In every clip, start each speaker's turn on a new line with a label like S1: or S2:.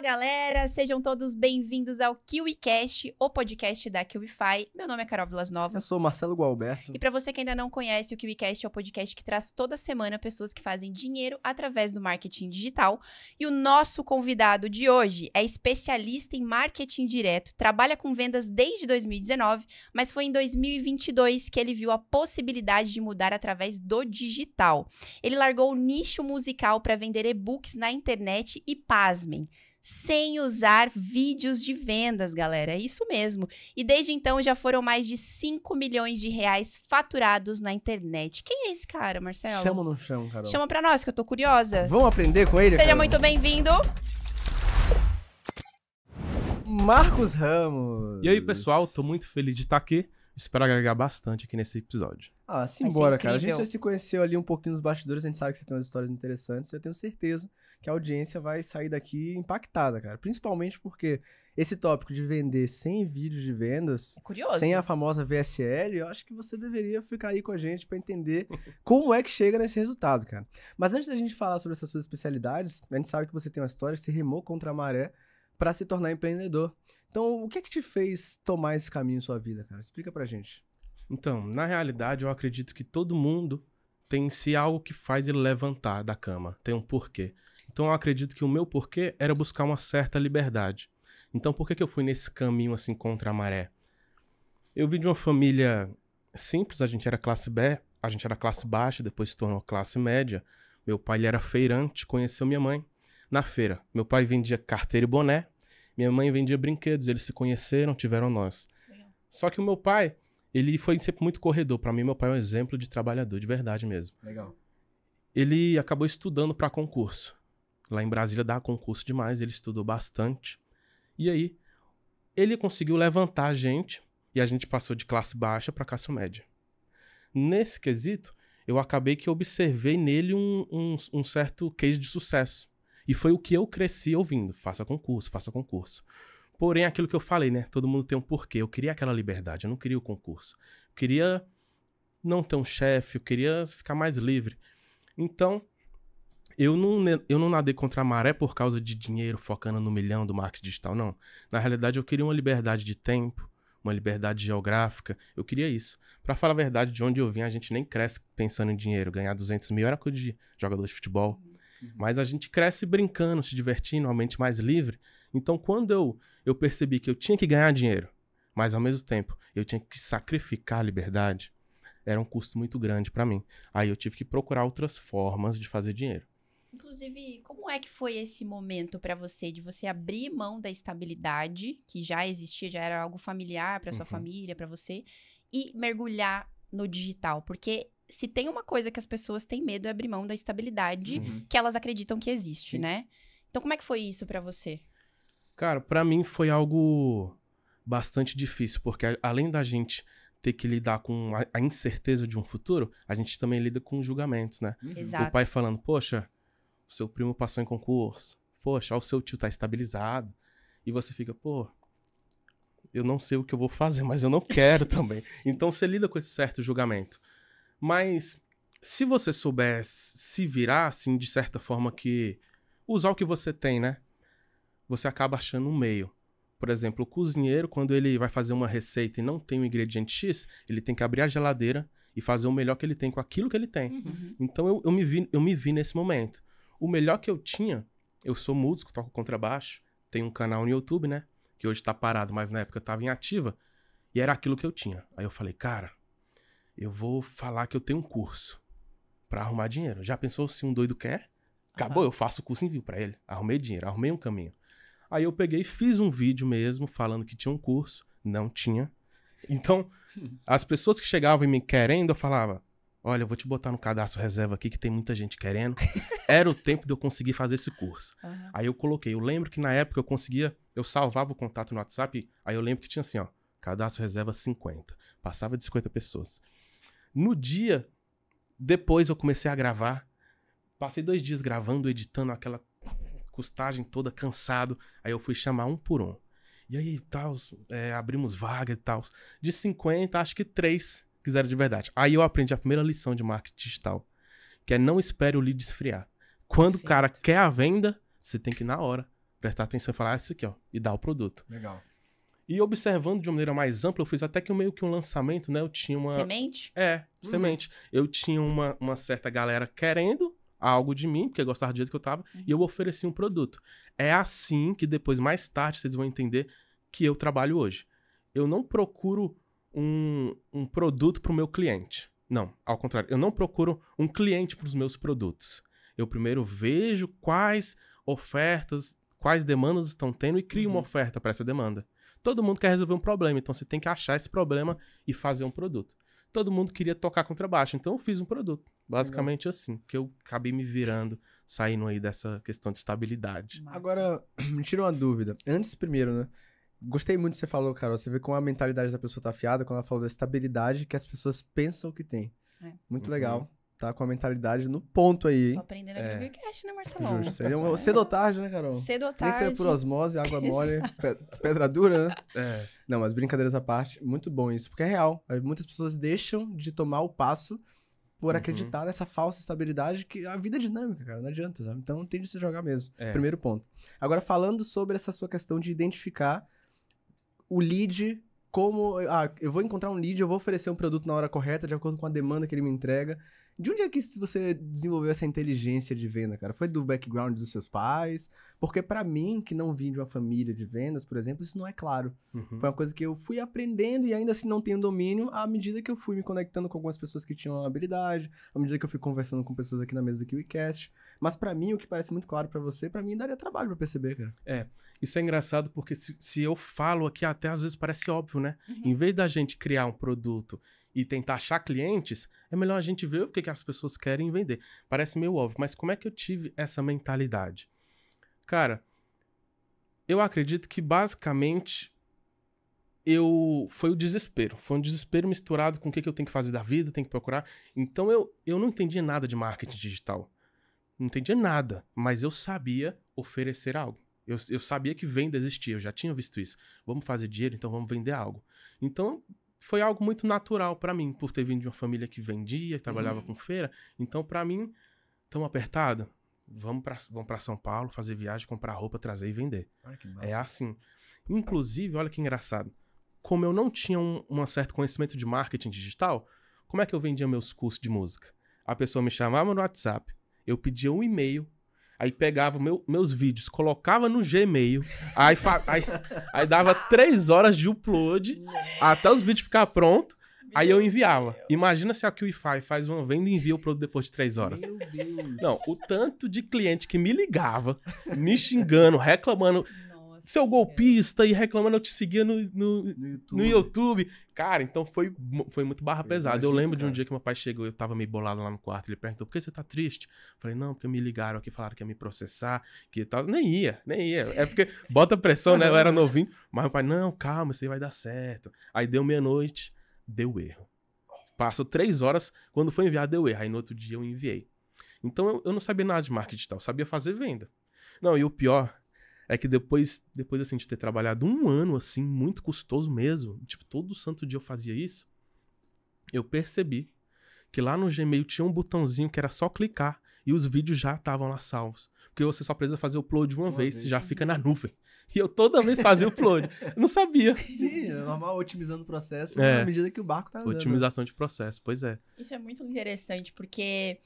S1: galera, sejam todos bem-vindos ao KiwiCast, o podcast da KiwiFi. Meu nome é Carol Vilas Nova. Eu sou Marcelo Gualberto. E para você que ainda não conhece, o KiwiCast é o podcast que traz toda semana pessoas que fazem dinheiro através do marketing digital. E o nosso convidado de hoje é especialista em marketing direto, trabalha com vendas desde 2019, mas foi em 2022 que ele viu a possibilidade de mudar através do digital. Ele largou o nicho musical para vender e-books na internet e pasmem sem usar vídeos de vendas, galera. É isso mesmo. E desde então já foram mais de 5 milhões de reais faturados na internet. Quem é esse cara, Marcelo? Chama
S2: ou não chama, Carol? Chama
S1: pra nós, que eu tô curiosa. Vamos aprender com ele? Seja Carol. muito bem-vindo.
S2: Marcos Ramos. E aí, pessoal, tô muito feliz de estar aqui. Espero agregar bastante aqui nesse episódio.
S3: Ah, simbora, cara. A gente já se conheceu ali um pouquinho nos bastidores, a gente sabe que você tem umas histórias interessantes. Eu tenho certeza que a audiência vai sair daqui impactada, cara. Principalmente porque esse tópico de vender sem vídeos de vendas, é sem né? a famosa VSL, eu acho que você deveria ficar aí com a gente para entender como é que chega nesse resultado, cara. Mas antes da gente falar sobre essas suas especialidades, a gente sabe que você tem uma história que se remou contra a maré para se tornar empreendedor. Então, o que é que te fez tomar esse caminho em sua vida,
S2: cara? Explica pra gente. Então, na realidade, eu acredito que todo mundo tem em si algo que faz ele levantar da cama, tem um porquê. Então eu acredito que o meu porquê era buscar uma certa liberdade. Então por que, que eu fui nesse caminho assim contra a maré? Eu vim de uma família simples, a gente era classe B, a gente era classe baixa, depois se tornou classe média. Meu pai era feirante, conheceu minha mãe na feira. Meu pai vendia carteira e boné, minha mãe vendia brinquedos, eles se conheceram, tiveram nós. Só que o meu pai, ele foi sempre muito corredor. Para mim, meu pai é um exemplo de trabalhador de verdade mesmo. Legal. Ele acabou estudando para concurso lá em Brasília dá concurso demais, ele estudou bastante. E aí, ele conseguiu levantar a gente e a gente passou de classe baixa para classe média. Nesse quesito, eu acabei que observei nele um, um, um, certo case de sucesso. E foi o que eu cresci ouvindo: faça concurso, faça concurso. Porém, aquilo que eu falei, né? Todo mundo tem um porquê. Eu queria aquela liberdade, eu não queria o concurso. Eu queria não ter um chefe, eu queria ficar mais livre. Então, eu não, eu não nadei contra a maré por causa de dinheiro, focando no milhão do marketing digital, não. Na realidade, eu queria uma liberdade de tempo, uma liberdade geográfica. Eu queria isso. Para falar a verdade, de onde eu vim, a gente nem cresce pensando em dinheiro. Ganhar 200 mil era coisa de jogador de futebol. Uhum. Mas a gente cresce brincando, se divertindo, uma mente mais livre. Então, quando eu, eu percebi que eu tinha que ganhar dinheiro, mas ao mesmo tempo eu tinha que sacrificar a liberdade, era um custo muito grande para mim. Aí eu tive que procurar outras formas de fazer dinheiro.
S1: Inclusive, como é que foi esse momento para você de você abrir mão da estabilidade que já existia, já era algo familiar para sua uhum. família, para você, e mergulhar no digital? Porque se tem uma coisa que as pessoas têm medo é abrir mão da estabilidade uhum. que elas acreditam que existe, Sim. né? Então, como é que foi isso para você?
S2: Cara, para mim foi algo bastante difícil, porque além da gente ter que lidar com a incerteza de um futuro, a gente também lida com julgamentos, né? Exato. Uhum. O pai falando, poxa, o seu primo passou em concurso, poxa, o seu tio tá estabilizado, e você fica, pô, eu não sei o que eu vou fazer, mas eu não quero também. Então você lida com esse certo julgamento. Mas se você souber se virar, assim, de certa forma que usar o que você tem, né? Você acaba achando um meio. Por exemplo, o cozinheiro, quando ele vai fazer uma receita e não tem o um ingrediente X, ele tem que abrir a geladeira e fazer o melhor que ele tem com aquilo que ele tem. Uhum. Então eu, eu, me vi, eu me vi nesse momento. O melhor que eu tinha, eu sou músico, toco contrabaixo, tenho um canal no YouTube, né? Que hoje tá parado, mas na época eu tava em ativa. E era aquilo que eu tinha. Aí eu falei, cara, eu vou falar que eu tenho um curso para arrumar dinheiro. Já pensou se um doido quer? Acabou, eu faço o curso e vivo pra ele. Arrumei dinheiro, arrumei um caminho. Aí eu peguei, fiz um vídeo mesmo falando que tinha um curso, não tinha. Então, as pessoas que chegavam e me querendo, eu falava: Olha, eu vou te botar no cadastro reserva aqui, que tem muita gente querendo. Era o tempo de eu conseguir fazer esse curso. Uhum. Aí eu coloquei. Eu lembro que na época eu conseguia, eu salvava o contato no WhatsApp, aí eu lembro que tinha assim, ó, cadastro reserva 50. Passava de 50 pessoas. No dia depois eu comecei a gravar. Passei dois dias gravando, editando aquela custagem toda, cansado. Aí eu fui chamar um por um. E aí, tal, é, abrimos vaga e tal. De 50, acho que três quiser de verdade. Aí eu aprendi a primeira lição de marketing digital, que é não espere o lead esfriar. Quando Perfeito. o cara quer a venda, você tem que, na hora, prestar atenção e falar ah, isso aqui, ó, e dar o produto. Legal. E observando de uma maneira mais ampla, eu fiz até que meio que um lançamento, né? Eu tinha uma. Semente? É, uhum. semente. Eu tinha uma, uma certa galera querendo algo de mim, porque gostava do jeito que eu tava, e eu ofereci um produto. É assim que depois, mais tarde, vocês vão entender que eu trabalho hoje. Eu não procuro um, um produto para o meu cliente. Não, ao contrário, eu não procuro um cliente para os meus produtos. Eu primeiro vejo quais ofertas, quais demandas estão tendo e crio uhum. uma oferta para essa demanda. Todo mundo quer resolver um problema, então você tem que achar esse problema e fazer um produto. Todo mundo queria tocar contrabaixo, então eu fiz um produto. Basicamente Legal. assim, que eu acabei me virando, saindo aí dessa questão de estabilidade.
S3: Agora, me tira uma dúvida. Antes, primeiro, né? Gostei muito do que você falou, Carol. Você vê como a mentalidade da pessoa tá afiada quando ela falou da estabilidade que as pessoas pensam que tem. É. Muito uhum. legal. Tá com a mentalidade no ponto aí. Tô aprendendo aqui é. no Cash, né, Marcelão? Justo. É. Cedo ou tarde, né, Carol? Cedo ou tarde. Nem que por osmose, água mole, pedra dura, né? É. Não, mas brincadeiras à parte, muito bom isso, porque é real. Muitas pessoas deixam de tomar o passo por uhum. acreditar nessa falsa estabilidade que a vida é dinâmica, cara, não adianta, sabe? Então tem de se jogar mesmo. É. Primeiro ponto. Agora, falando sobre essa sua questão de identificar o lead como. Ah, eu vou encontrar um lead, eu vou oferecer um produto na hora correta, de acordo com a demanda que ele me entrega. De onde é que você desenvolveu essa inteligência de venda, cara? Foi do background dos seus pais? Porque para mim, que não vim de uma família de vendas, por exemplo, isso não é claro. Uhum. Foi uma coisa que eu fui aprendendo e ainda assim não tenho domínio à medida que eu fui me conectando com algumas pessoas que tinham habilidade, à medida que eu fui conversando com pessoas aqui na mesa do KiwiCast. Mas para mim, o que parece muito claro para você, para mim daria trabalho para perceber, cara.
S2: É, isso é engraçado porque se, se, eu falo aqui, até às vezes parece óbvio, né? Uhum. Em vez da gente criar um produto e tentar achar clientes, é melhor a gente ver o que, que as pessoas querem vender. Parece meio óbvio, mas como é que eu tive essa mentalidade? Cara, eu acredito que basicamente eu foi o desespero. Foi um desespero misturado com o que, que eu tenho que fazer da vida, tenho que procurar. Então eu, eu não entendia nada de marketing digital não entendia nada, mas eu sabia oferecer algo. Eu, eu sabia que venda existia, eu já tinha visto isso. Vamos fazer dinheiro, então vamos vender algo. Então foi algo muito natural para mim, por ter vindo de uma família que vendia, que trabalhava uhum. com feira. Então para mim, tão apertado, vamos para vamos pra São Paulo fazer viagem, comprar roupa, trazer e vender. é assim. Inclusive, olha que engraçado. Como eu não tinha um, um certo conhecimento de marketing digital, como é que eu vendia meus cursos de música? A pessoa me chamava no WhatsApp, eu pedia um e-mail, aí pegava meu, meus vídeos, colocava no Gmail, aí, aí, aí, dava três horas de upload até os vídeos ficar pronto. Aí eu enviava. Imagina se a QIFI faz uma venda e envia o produto depois de três horas. Meu Deus. Não, o tanto de cliente que me ligava, me xingando, reclamando. Nossa, seu golpista e reclamando eu te seguia no, no, no, YouTube. no YouTube. Cara, então foi, foi muito barra eu pesada. eu lembro cara. de um dia que meu pai chegou, eu tava meio bolado lá no quarto. Ele perguntou: por que você tá triste? Eu falei, não, porque me ligaram aqui, falaram que ia me processar, que tal. Nem ia, nem ia. É porque bota pressão, né? Eu era novinho. Mas meu pai, não, calma, isso aí vai dar certo. Aí deu meia-noite, deu erro. Passou três horas, quando foi enviado, deu erro. Aí no outro dia eu enviei. Então eu, eu não sabia nada de marketing tal. sabia fazer venda. Não, e o pior é que depois, depois assim, de ter trabalhado um ano, assim, muito custoso mesmo, tipo, todo santo dia eu fazia isso, eu percebi que lá no Gmail tinha um botãozinho que era só clicar e os vídeos já estavam lá salvos. Porque você só precisa fazer o upload uma, uma vez, vez, já fica na nuvem. E eu toda vez fazia o upload. não sabia.
S3: Sim, é normal otimizando o processo é, na medida que o barco
S2: tá andando. Otimização de processo, pois é.
S1: Isso é muito interessante, porque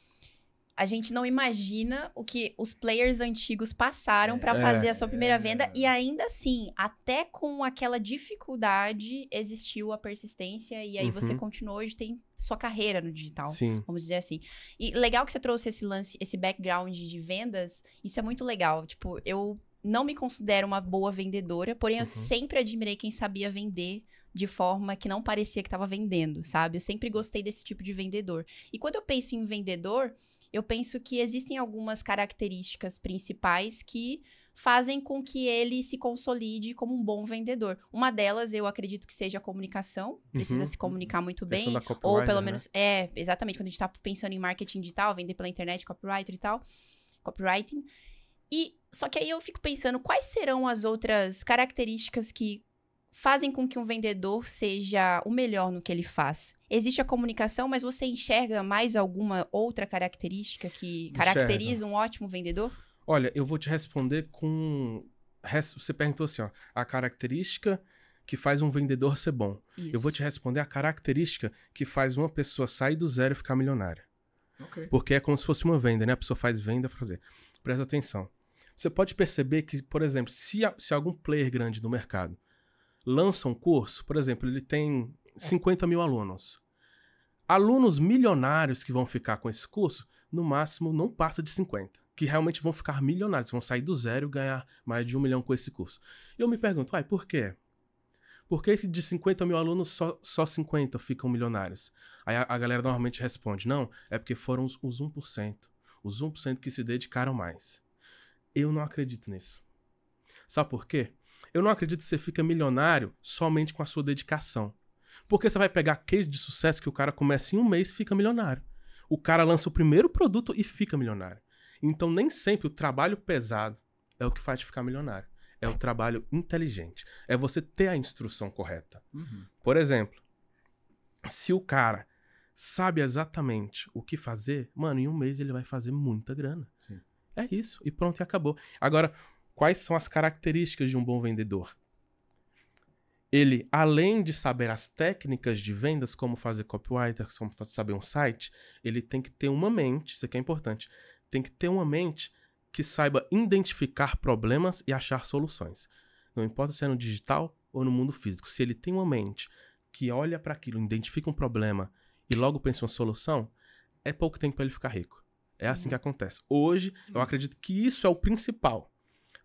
S1: a gente não imagina o que os players antigos passaram para é. fazer a sua primeira é. venda e ainda assim, até com aquela dificuldade, existiu a persistência e aí uhum. você continuou hoje tem sua carreira no digital, Sim. vamos dizer assim. E legal que você trouxe esse lance, esse background de vendas, isso é muito legal. Tipo, eu não me considero uma boa vendedora, porém uhum. eu sempre admirei quem sabia vender de forma que não parecia que estava vendendo, sabe? Eu sempre gostei desse tipo de vendedor. E quando eu penso em vendedor, eu penso que existem algumas características principais que fazem com que ele se consolide como um bom vendedor. Uma delas, eu acredito que seja a comunicação, precisa uhum. se comunicar muito bem, ou pelo né? menos, né? é, exatamente, quando a gente está pensando em marketing digital, vender pela internet, copywriter e tal, copywriting. E só que aí eu fico pensando quais serão as outras características que fazem com que um vendedor seja o melhor no que ele faz? Existe a comunicação, mas você enxerga mais alguma outra característica que caracteriza enxerga. um ótimo vendedor?
S2: Olha, eu vou te responder com. Você perguntou assim, ó, a característica que faz um vendedor ser bom. Isso. Eu vou te responder a característica que faz uma pessoa sair do zero e ficar milionária. Okay. Porque é como se fosse uma venda, né? A pessoa faz venda para fazer. Presta atenção. Você pode perceber que, por exemplo, se, se algum player grande no mercado lança um curso, por exemplo, ele tem 50 é. mil alunos. Alunos milionários que vão ficar com esse curso, no máximo não passa de 50. Que realmente vão ficar milionários, vão sair do zero e ganhar mais de um milhão com esse curso. E eu me pergunto, ai, por quê? Por que de 50 mil alunos só, só 50 ficam milionários? Aí a, a galera normalmente responde, não, é porque foram os, os 1%. Os 1% que se dedicaram mais. Eu não acredito nisso. Sabe por quê? Eu não acredito que você fica milionário somente com a sua dedicação. Porque você vai pegar case de sucesso que o cara começa em um mês e fica milionário. O cara lança o primeiro produto e fica milionário. Então nem sempre o trabalho pesado é o que faz te ficar milionário. É o trabalho inteligente. É você ter a instrução correta. Uhum. Por exemplo, se o cara sabe exatamente o que fazer, mano, em um mês ele vai fazer muita grana. Sim. É isso. E pronto, e acabou. Agora, Quais são as características de um bom vendedor? Ele, além de saber as técnicas de vendas, como fazer copywriter, como saber um site, ele tem que ter uma mente, isso aqui é importante, tem que ter uma mente que saiba identificar problemas e achar soluções. Não importa se é no digital ou no mundo físico. Se ele tem uma mente que olha para aquilo, identifica um problema e logo pensa uma solução, é pouco tempo para ele ficar rico. É assim uhum. que acontece. Hoje, eu uhum. acredito que isso é o principal.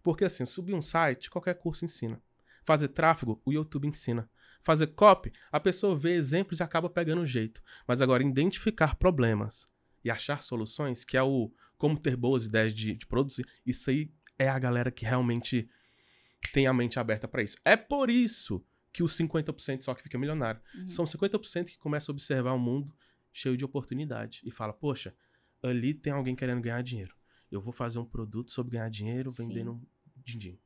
S2: Porque assim, subir um site, qualquer curso ensina. Fazer tráfego, o YouTube ensina. Fazer copy, a pessoa vê exemplos e acaba pegando o jeito. Mas agora, identificar problemas e achar soluções, que é o como ter boas ideias de, de produzir, isso aí é a galera que realmente tem a mente aberta para isso. É por isso que os 50% só que fica milionário. Uhum. São 50% que começa a observar o um mundo cheio de oportunidade e fala: "Poxa, ali tem alguém querendo ganhar dinheiro eu vou fazer um produto sobre ganhar dinheiro vendendo um din-din.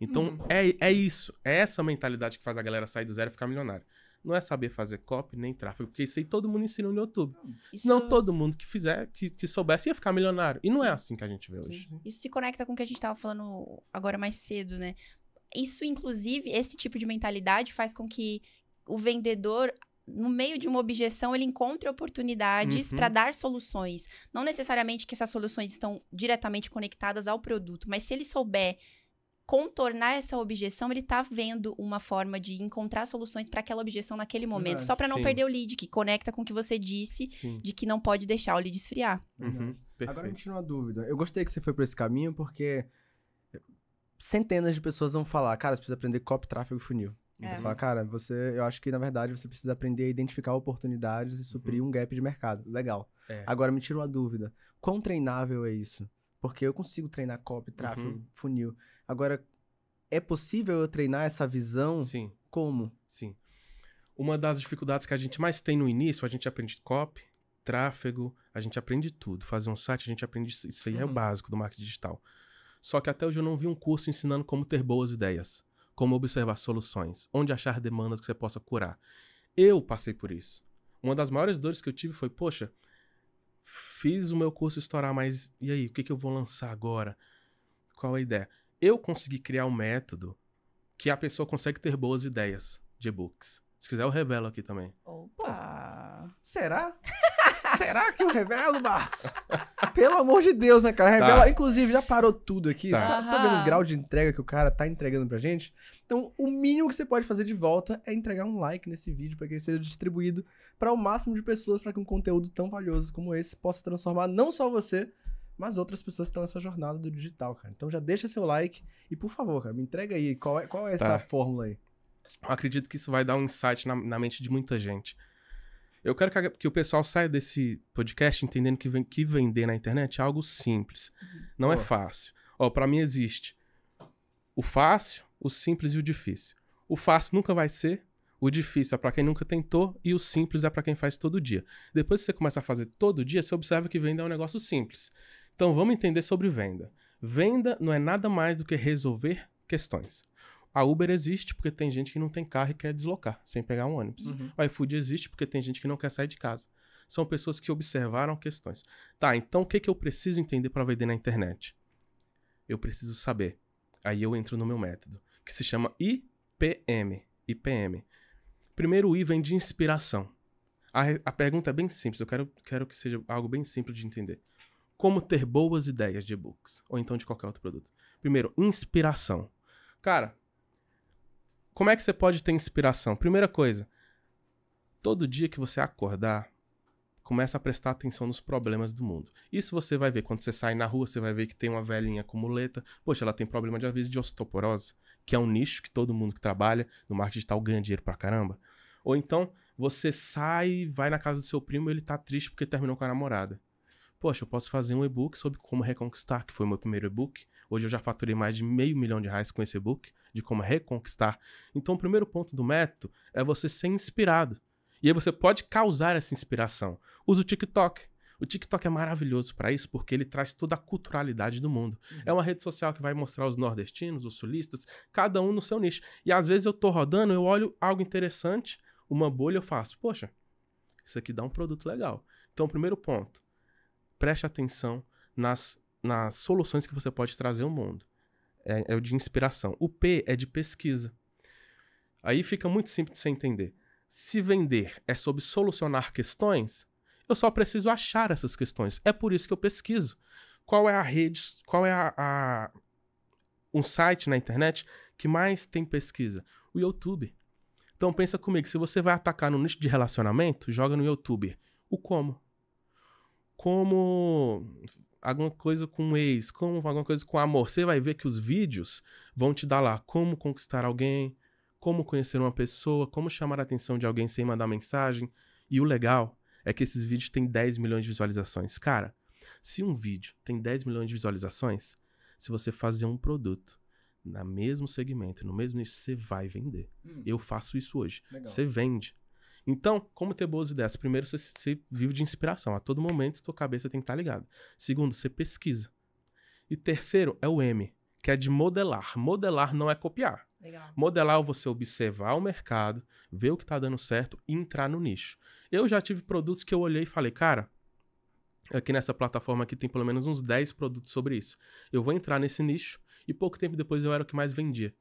S2: Então, hum. é, é isso. É essa mentalidade que faz a galera sair do zero e ficar milionário. Não é saber fazer copy nem tráfego, porque isso aí todo mundo ensina no YouTube. Isso... Não todo mundo que fizer, que, que soubesse, ia ficar milionário. E Sim. não é assim que a gente vê Sim. hoje.
S1: Isso se conecta com o que a gente estava falando agora mais cedo, né? Isso, inclusive, esse tipo de mentalidade faz com que o vendedor no meio de uma objeção, ele encontra oportunidades uhum. para dar soluções. Não necessariamente que essas soluções estão diretamente conectadas ao produto, mas se ele souber contornar essa objeção, ele está vendo uma forma de encontrar soluções para aquela objeção naquele momento, ah, só para não perder o lead, que conecta com o que você disse sim. de que não pode deixar o lead esfriar.
S2: Uhum.
S3: Agora gente tem uma dúvida. Eu gostei que você foi para esse caminho, porque eh, centenas de pessoas vão falar, cara, você precisa aprender copy, tráfego e funil. É. Você fala, cara, você, eu acho que na verdade você precisa aprender a identificar oportunidades e uhum. suprir uhum. um gap de mercado. Legal. É. Agora me tira uma dúvida: quão treinável é isso? Porque eu consigo treinar copy, tráfego, uhum. funil. Agora,
S2: é possível eu treinar essa visão? Sim. Como? Sim. Uma das dificuldades que a gente mais tem no início, a gente aprende copy, tráfego, a gente aprende tudo. Fazer um site, a gente aprende isso aí é uhum. é o básico do marketing digital. Só que até hoje eu não vi um curso ensinando como ter boas ideias como observar soluções, onde achar demandas que você possa curar. Eu passei por isso. Uma das maiores dores que eu tive foi, poxa, fiz o meu curso estourar, mas e aí, o que, que eu vou lançar agora? Qual a ideia? Eu consegui criar um método que a pessoa consegue ter boas ideias de e-books. Se quiser, eu revelo aqui também.
S3: Opa! Será? Será que eu revelo, Marcos? Pelo amor de Deus, né, cara? Revela. Tá. Inclusive, já parou tudo aqui. Tá. Você tá sabendo o grau de entrega que o cara tá entregando pra gente? Então, o mínimo que você pode fazer de volta é entregar um like nesse vídeo para que ele seja distribuído para o máximo de pessoas para que um conteúdo tão valioso como esse possa transformar não só você, mas outras pessoas estão nessa jornada do digital, cara. Então já deixa seu like e, por favor, cara, me entrega aí qual é, qual é essa tá.
S2: fórmula aí. Eu acredito que isso vai dar um insight na, na mente de muita gente. Eu quero que, a, que, o pessoal saia desse podcast entendendo que, vem, que vender na internet é algo simples. Uhum. Não é fácil. Ó, para mim existe o fácil, o simples e o difícil. O fácil nunca vai ser, o difícil é para quem nunca tentou e o simples é para quem faz todo dia. Depois que você começa a fazer todo dia, você observa que venda é um negócio simples. Então vamos entender sobre venda. Venda não é nada mais do que resolver questões. A Uber existe porque tem gente que não tem carro e quer deslocar sem pegar um ônibus. Uhum. O iFood existe porque tem gente que não quer sair de casa. São pessoas que observaram questões. Tá, então o que, que eu preciso entender para vender na internet? Eu preciso saber. Aí eu entro no meu método, que se chama IPM. IPM. Primeiro, o I vem de inspiração. A, a pergunta é bem simples, eu quero, quero que seja algo bem simples de entender. Como ter boas ideias de e-books, ou então de qualquer outro produto. Primeiro, inspiração. Cara, como é que você pode ter inspiração? Primeira coisa, todo dia que você acordar, começa a prestar atenção nos problemas do mundo. Isso você vai ver quando você sai na rua, você vai ver que tem uma velhinha com muleta. Poxa, ela tem problema de aviso de osteoporose, que é um nicho que todo mundo que trabalha no marketing digital ganha dinheiro pra caramba. Ou então, você sai, vai na casa do seu primo, e ele tá triste porque terminou com a namorada. Poxa, eu posso fazer um e-book sobre como reconquistar, que foi o meu primeiro e-book. Hoje eu já faturei mais de meio milhão de reais com esse book, de como reconquistar. Então, o primeiro ponto do método é você ser inspirado. E aí você pode causar essa inspiração. Usa o TikTok. O TikTok é maravilhoso para isso porque ele traz toda a culturalidade do mundo. Uhum. É uma rede social que vai mostrar os nordestinos, os sulistas, cada um no seu nicho. E às vezes eu tô rodando, eu olho algo interessante, uma bolha, eu faço, poxa, isso aqui dá um produto legal. Então, primeiro ponto, preste atenção nas nas soluções que você pode trazer ao mundo. É, é o de inspiração. O P é de pesquisa. Aí fica muito simples de você entender. Se vender é sobre solucionar questões, eu só preciso achar essas questões. É por isso que eu pesquiso. Qual é a rede, qual é a, a um site na internet que mais tem pesquisa? O YouTube. Então pensa comigo, se você vai atacar no nicho de relacionamento, joga no YouTube. O como? Como alguma coisa com um ex, como alguma coisa com amor, você vai ver que os vídeos vão te dar lá como conquistar alguém, como conhecer uma pessoa, como chamar a atenção de alguém sem mandar mensagem. E o legal é que esses vídeos têm 10 milhões de visualizações. Cara, se um vídeo tem 10 milhões de visualizações, se você fazer um produto no mesmo segmento, no mesmo nicho, você vai vender. Hum. Eu faço isso hoje. Legal. Você vende. Então, como ter boas ideias? Primeiro, você, você vive de inspiração. A todo momento, sua cabeça tem que estar tá ligada. Segundo, você pesquisa. E terceiro é o M, que é de modelar. Modelar não é copiar. Legal. Modelar é você observar o mercado, ver o que está dando certo e entrar no nicho. Eu já tive produtos que eu olhei e falei, cara, aqui nessa plataforma aqui tem pelo menos uns 10 produtos sobre isso. Eu vou entrar nesse nicho e pouco tempo depois eu era o que mais vendia.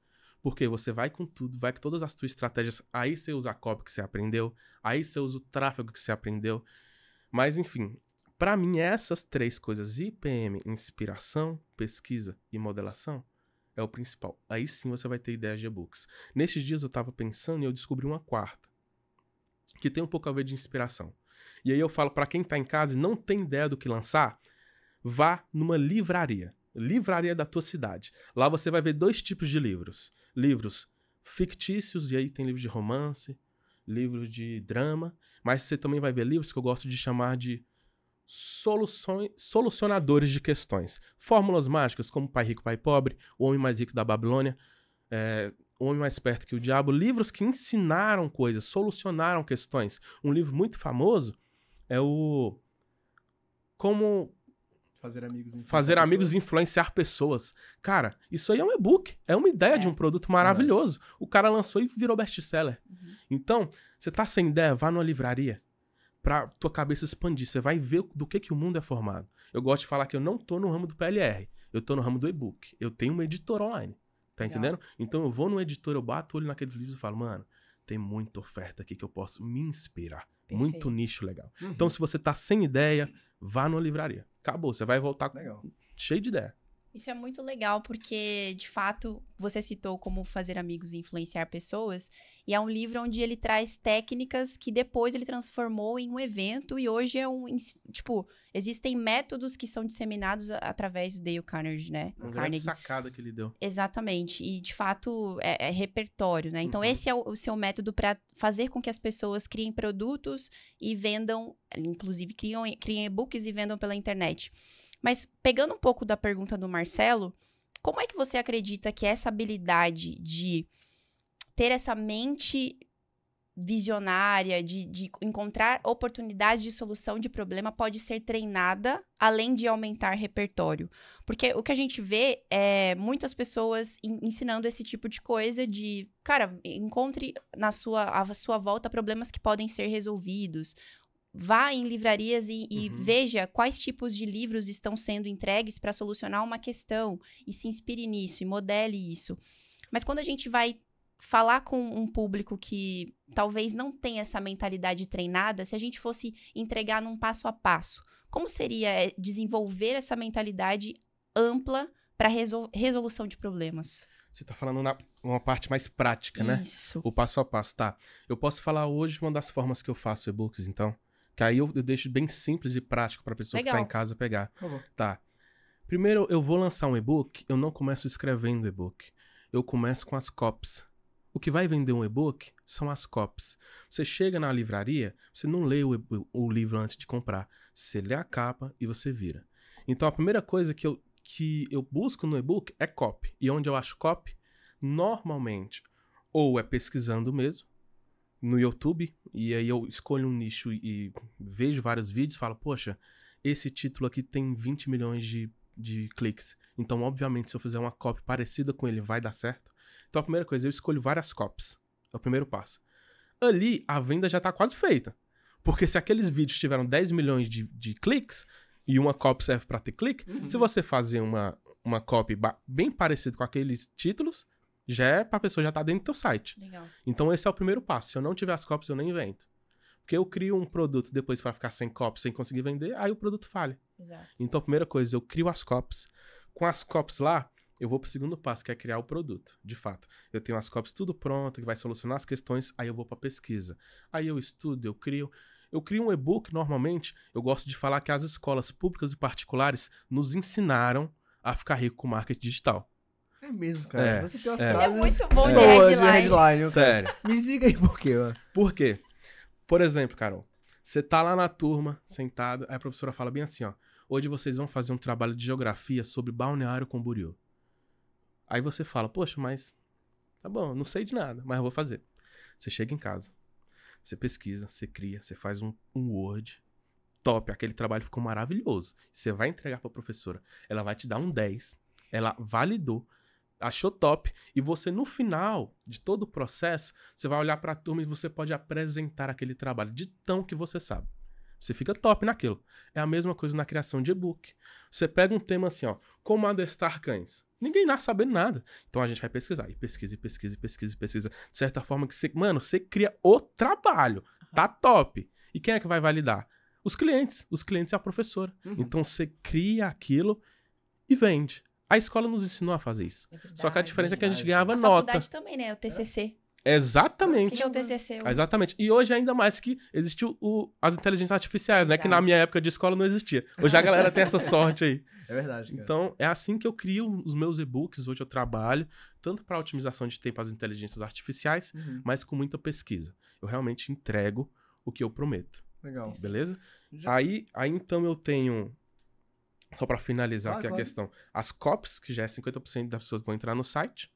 S2: Porque você vai com tudo, vai com todas as suas estratégias. Aí você usa a copy que você aprendeu, aí você usa o tráfego que você aprendeu. Mas enfim, para mim essas três coisas, IPM, inspiração, pesquisa e modelação, é o principal. Aí sim você vai ter ideias de e-books. Nesses dias eu estava pensando e eu descobri uma quarta, que tem um pouco a ver de inspiração. E aí eu falo para quem está em casa e não tem ideia do que lançar, vá numa livraria, livraria da tua cidade. Lá você vai ver dois tipos de livros livros fictícios, e aí tem livro de romance, livro de drama, mas você também vai ver livros que eu gosto de chamar de soluções, solucionadores de questões. Fórmulas mágicas, como Pai Rico, Pai Pobre, O Homem Mais Rico da Babilônia, é, O Homem Mais Perto que o Diabo, livros que ensinaram coisas, solucionaram questões. Um livro muito famoso é o Como
S3: Fazer amigos influenciar Fazer pessoas.
S2: influenciar pessoas. Cara, isso aí é um e-book. É uma ideia é. de um é. produto maravilhoso. O cara lançou e virou best-seller. Uhum. Então, você tá sem ideia, vá numa livraria pra tua cabeça expandir. Você vai ver do que, que o mundo é formado. Eu gosto de falar que eu não tô no ramo do PLR. Eu tô no ramo do e-book. Eu tenho uma editora online. Tá Legal. entendendo? Então eu vou no editor, eu bato o olho naqueles livros e falo, mano, tem muita oferta aqui que eu posso me inspirar. Perfeito. Muito nicho legal. Então, uhum. Então, se você tá sem ideia, vá numa livraria. Acabou, você vai voltar Legal. cheio de ideia.
S1: Isso é muito legal porque, de fato, você citou como fazer amigos e influenciar pessoas, e é um livro onde ele traz técnicas que depois ele transformou em um evento e hoje é um, tipo, existem métodos que são disseminados através do Dale Carnegie, né? Um Carnegie.
S2: sacada que ele deu.
S1: Exatamente, e de fato é, é repertório, né? Então uhum. esse é o, o seu método para fazer com que as pessoas criem produtos e vendam, inclusive criam, criem e-books e vendam pela internet. Mas pegando um pouco da pergunta do Marcelo, como é que você acredita que essa habilidade de ter essa mente visionária, de, de encontrar oportunidades de solução de problema pode ser treinada além de aumentar repertório? Porque o que a gente vê é muitas pessoas ensinando esse tipo de coisa de, cara, encontre na sua, à sua volta problemas que podem ser resolvidos, vá em livrarias e, e uhum. veja quais tipos de livros estão sendo entregues para solucionar uma questão e se inspire nisso e modele isso. Mas quando a gente vai falar com um público que talvez não tenha essa mentalidade treinada, se a gente fosse entregar num passo a passo, como seria eh, desenvolver essa mentalidade ampla para resol resolução de problemas?
S2: Você está falando na uma parte mais prática, né? Isso. O passo a passo, tá? Eu posso falar hoje uma das formas que eu faço e-books, então. Que aí eu, eu deixo bem simples e prático a pessoa Legal. que tá em casa pegar. Tá. Primeiro, eu vou lançar um e-book, eu não começo escrevendo o e-book. Eu começo com as copies. O que vai vender um e-book são as copies. Você chega na livraria, você não lê o, o, livro antes de comprar. Você lê a capa e você vira. Então a primeira coisa que eu, que eu busco no e-book é copy. E onde eu acho copy? Normalmente, ou é pesquisando mesmo, no YouTube, e aí eu escolho um nicho e, e vejo vários vídeos, falo, poxa, esse título aqui tem 20 milhões de, de cliques. Então, obviamente, se eu fizer uma copy parecida com ele, vai dar certo. Então, a primeira coisa, eu escolho várias copies. É o primeiro passo. Ali, a venda já está quase feita. Porque se aqueles vídeos tiveram 10 milhões de, de cliques, e uma copy serve para ter clique, uhum. se você fazer uma, uma copy bem parecida com aqueles títulos, já é pra pessoa, já tá dentro do teu site. Legal. Então esse é o primeiro passo. Se eu não tiver as cópias, eu nem invento. Porque eu crio um produto depois para ficar sem cópias, sem conseguir vender, aí o produto falha. Exato. Então, a primeira coisa, eu crio as cópias. Com as cópias lá, eu vou pro segundo passo, que é criar o produto, de fato. Eu tenho as cópias tudo pronto, que vai solucionar as questões, aí eu vou pra pesquisa. Aí eu estudo, eu crio. Eu crio um e-book normalmente. Eu gosto de falar que as escolas públicas e particulares nos ensinaram a ficar rico com marketing digital. É mesmo, cara. É, Você tem é. É muito bom de headline. Sério. Me diga aí por quê, mano. Por quê? Por exemplo, Carol, você tá lá na turma, sentado, aí a professora fala bem assim, ó. Hoje vocês vão fazer um trabalho de geografia sobre Balneário Camboriú. Aí você fala, poxa, mas tá bom, não sei de nada, mas eu vou fazer. Você chega em casa, você pesquisa, você cria, você faz um, um Word, top, aquele trabalho ficou maravilhoso. Você vai entregar para a professora, ela vai te dar um 10, ela validou, achou top e você no final de todo o processo, você vai olhar para a turma e você pode apresentar aquele trabalho de tão que você sabe. Você fica top naquilo. É a mesma coisa na criação de e-book. Você pega um tema assim, ó, como adestrar cães. Ninguém nasce sabendo nada. Então a gente vai pesquisar. E pesquisa, e pesquisa, e pesquisa, e pesquisa. De certa forma que você, mano, você cria o trabalho. Tá top. E quem é que vai validar? Os clientes. Os clientes é a professora. Uhum. Então você cria aquilo e vende. A escola nos ensinou a fazer isso. verdade, é Só que a diferença é que a gente ganhava a nota. A
S1: também, né? O TCC.
S2: Exatamente. O
S1: que é o TCC?
S2: Exatamente. E hoje ainda mais que existiu o, as inteligências artificiais, Exato. né? Que na minha época de escola não existia. Hoje a galera tem essa sorte aí. É verdade. Cara. Então, é assim que eu crio os meus e-books. Hoje eu trabalho tanto para otimização de tempo as inteligências artificiais, uhum. mas com muita pesquisa. Eu realmente entrego o que eu prometo. Legal. Beleza? Já... Aí, aí então eu tenho só para finalizar ah, aqui a questão. As COPs, que já é 50% das pessoas vão entrar no site.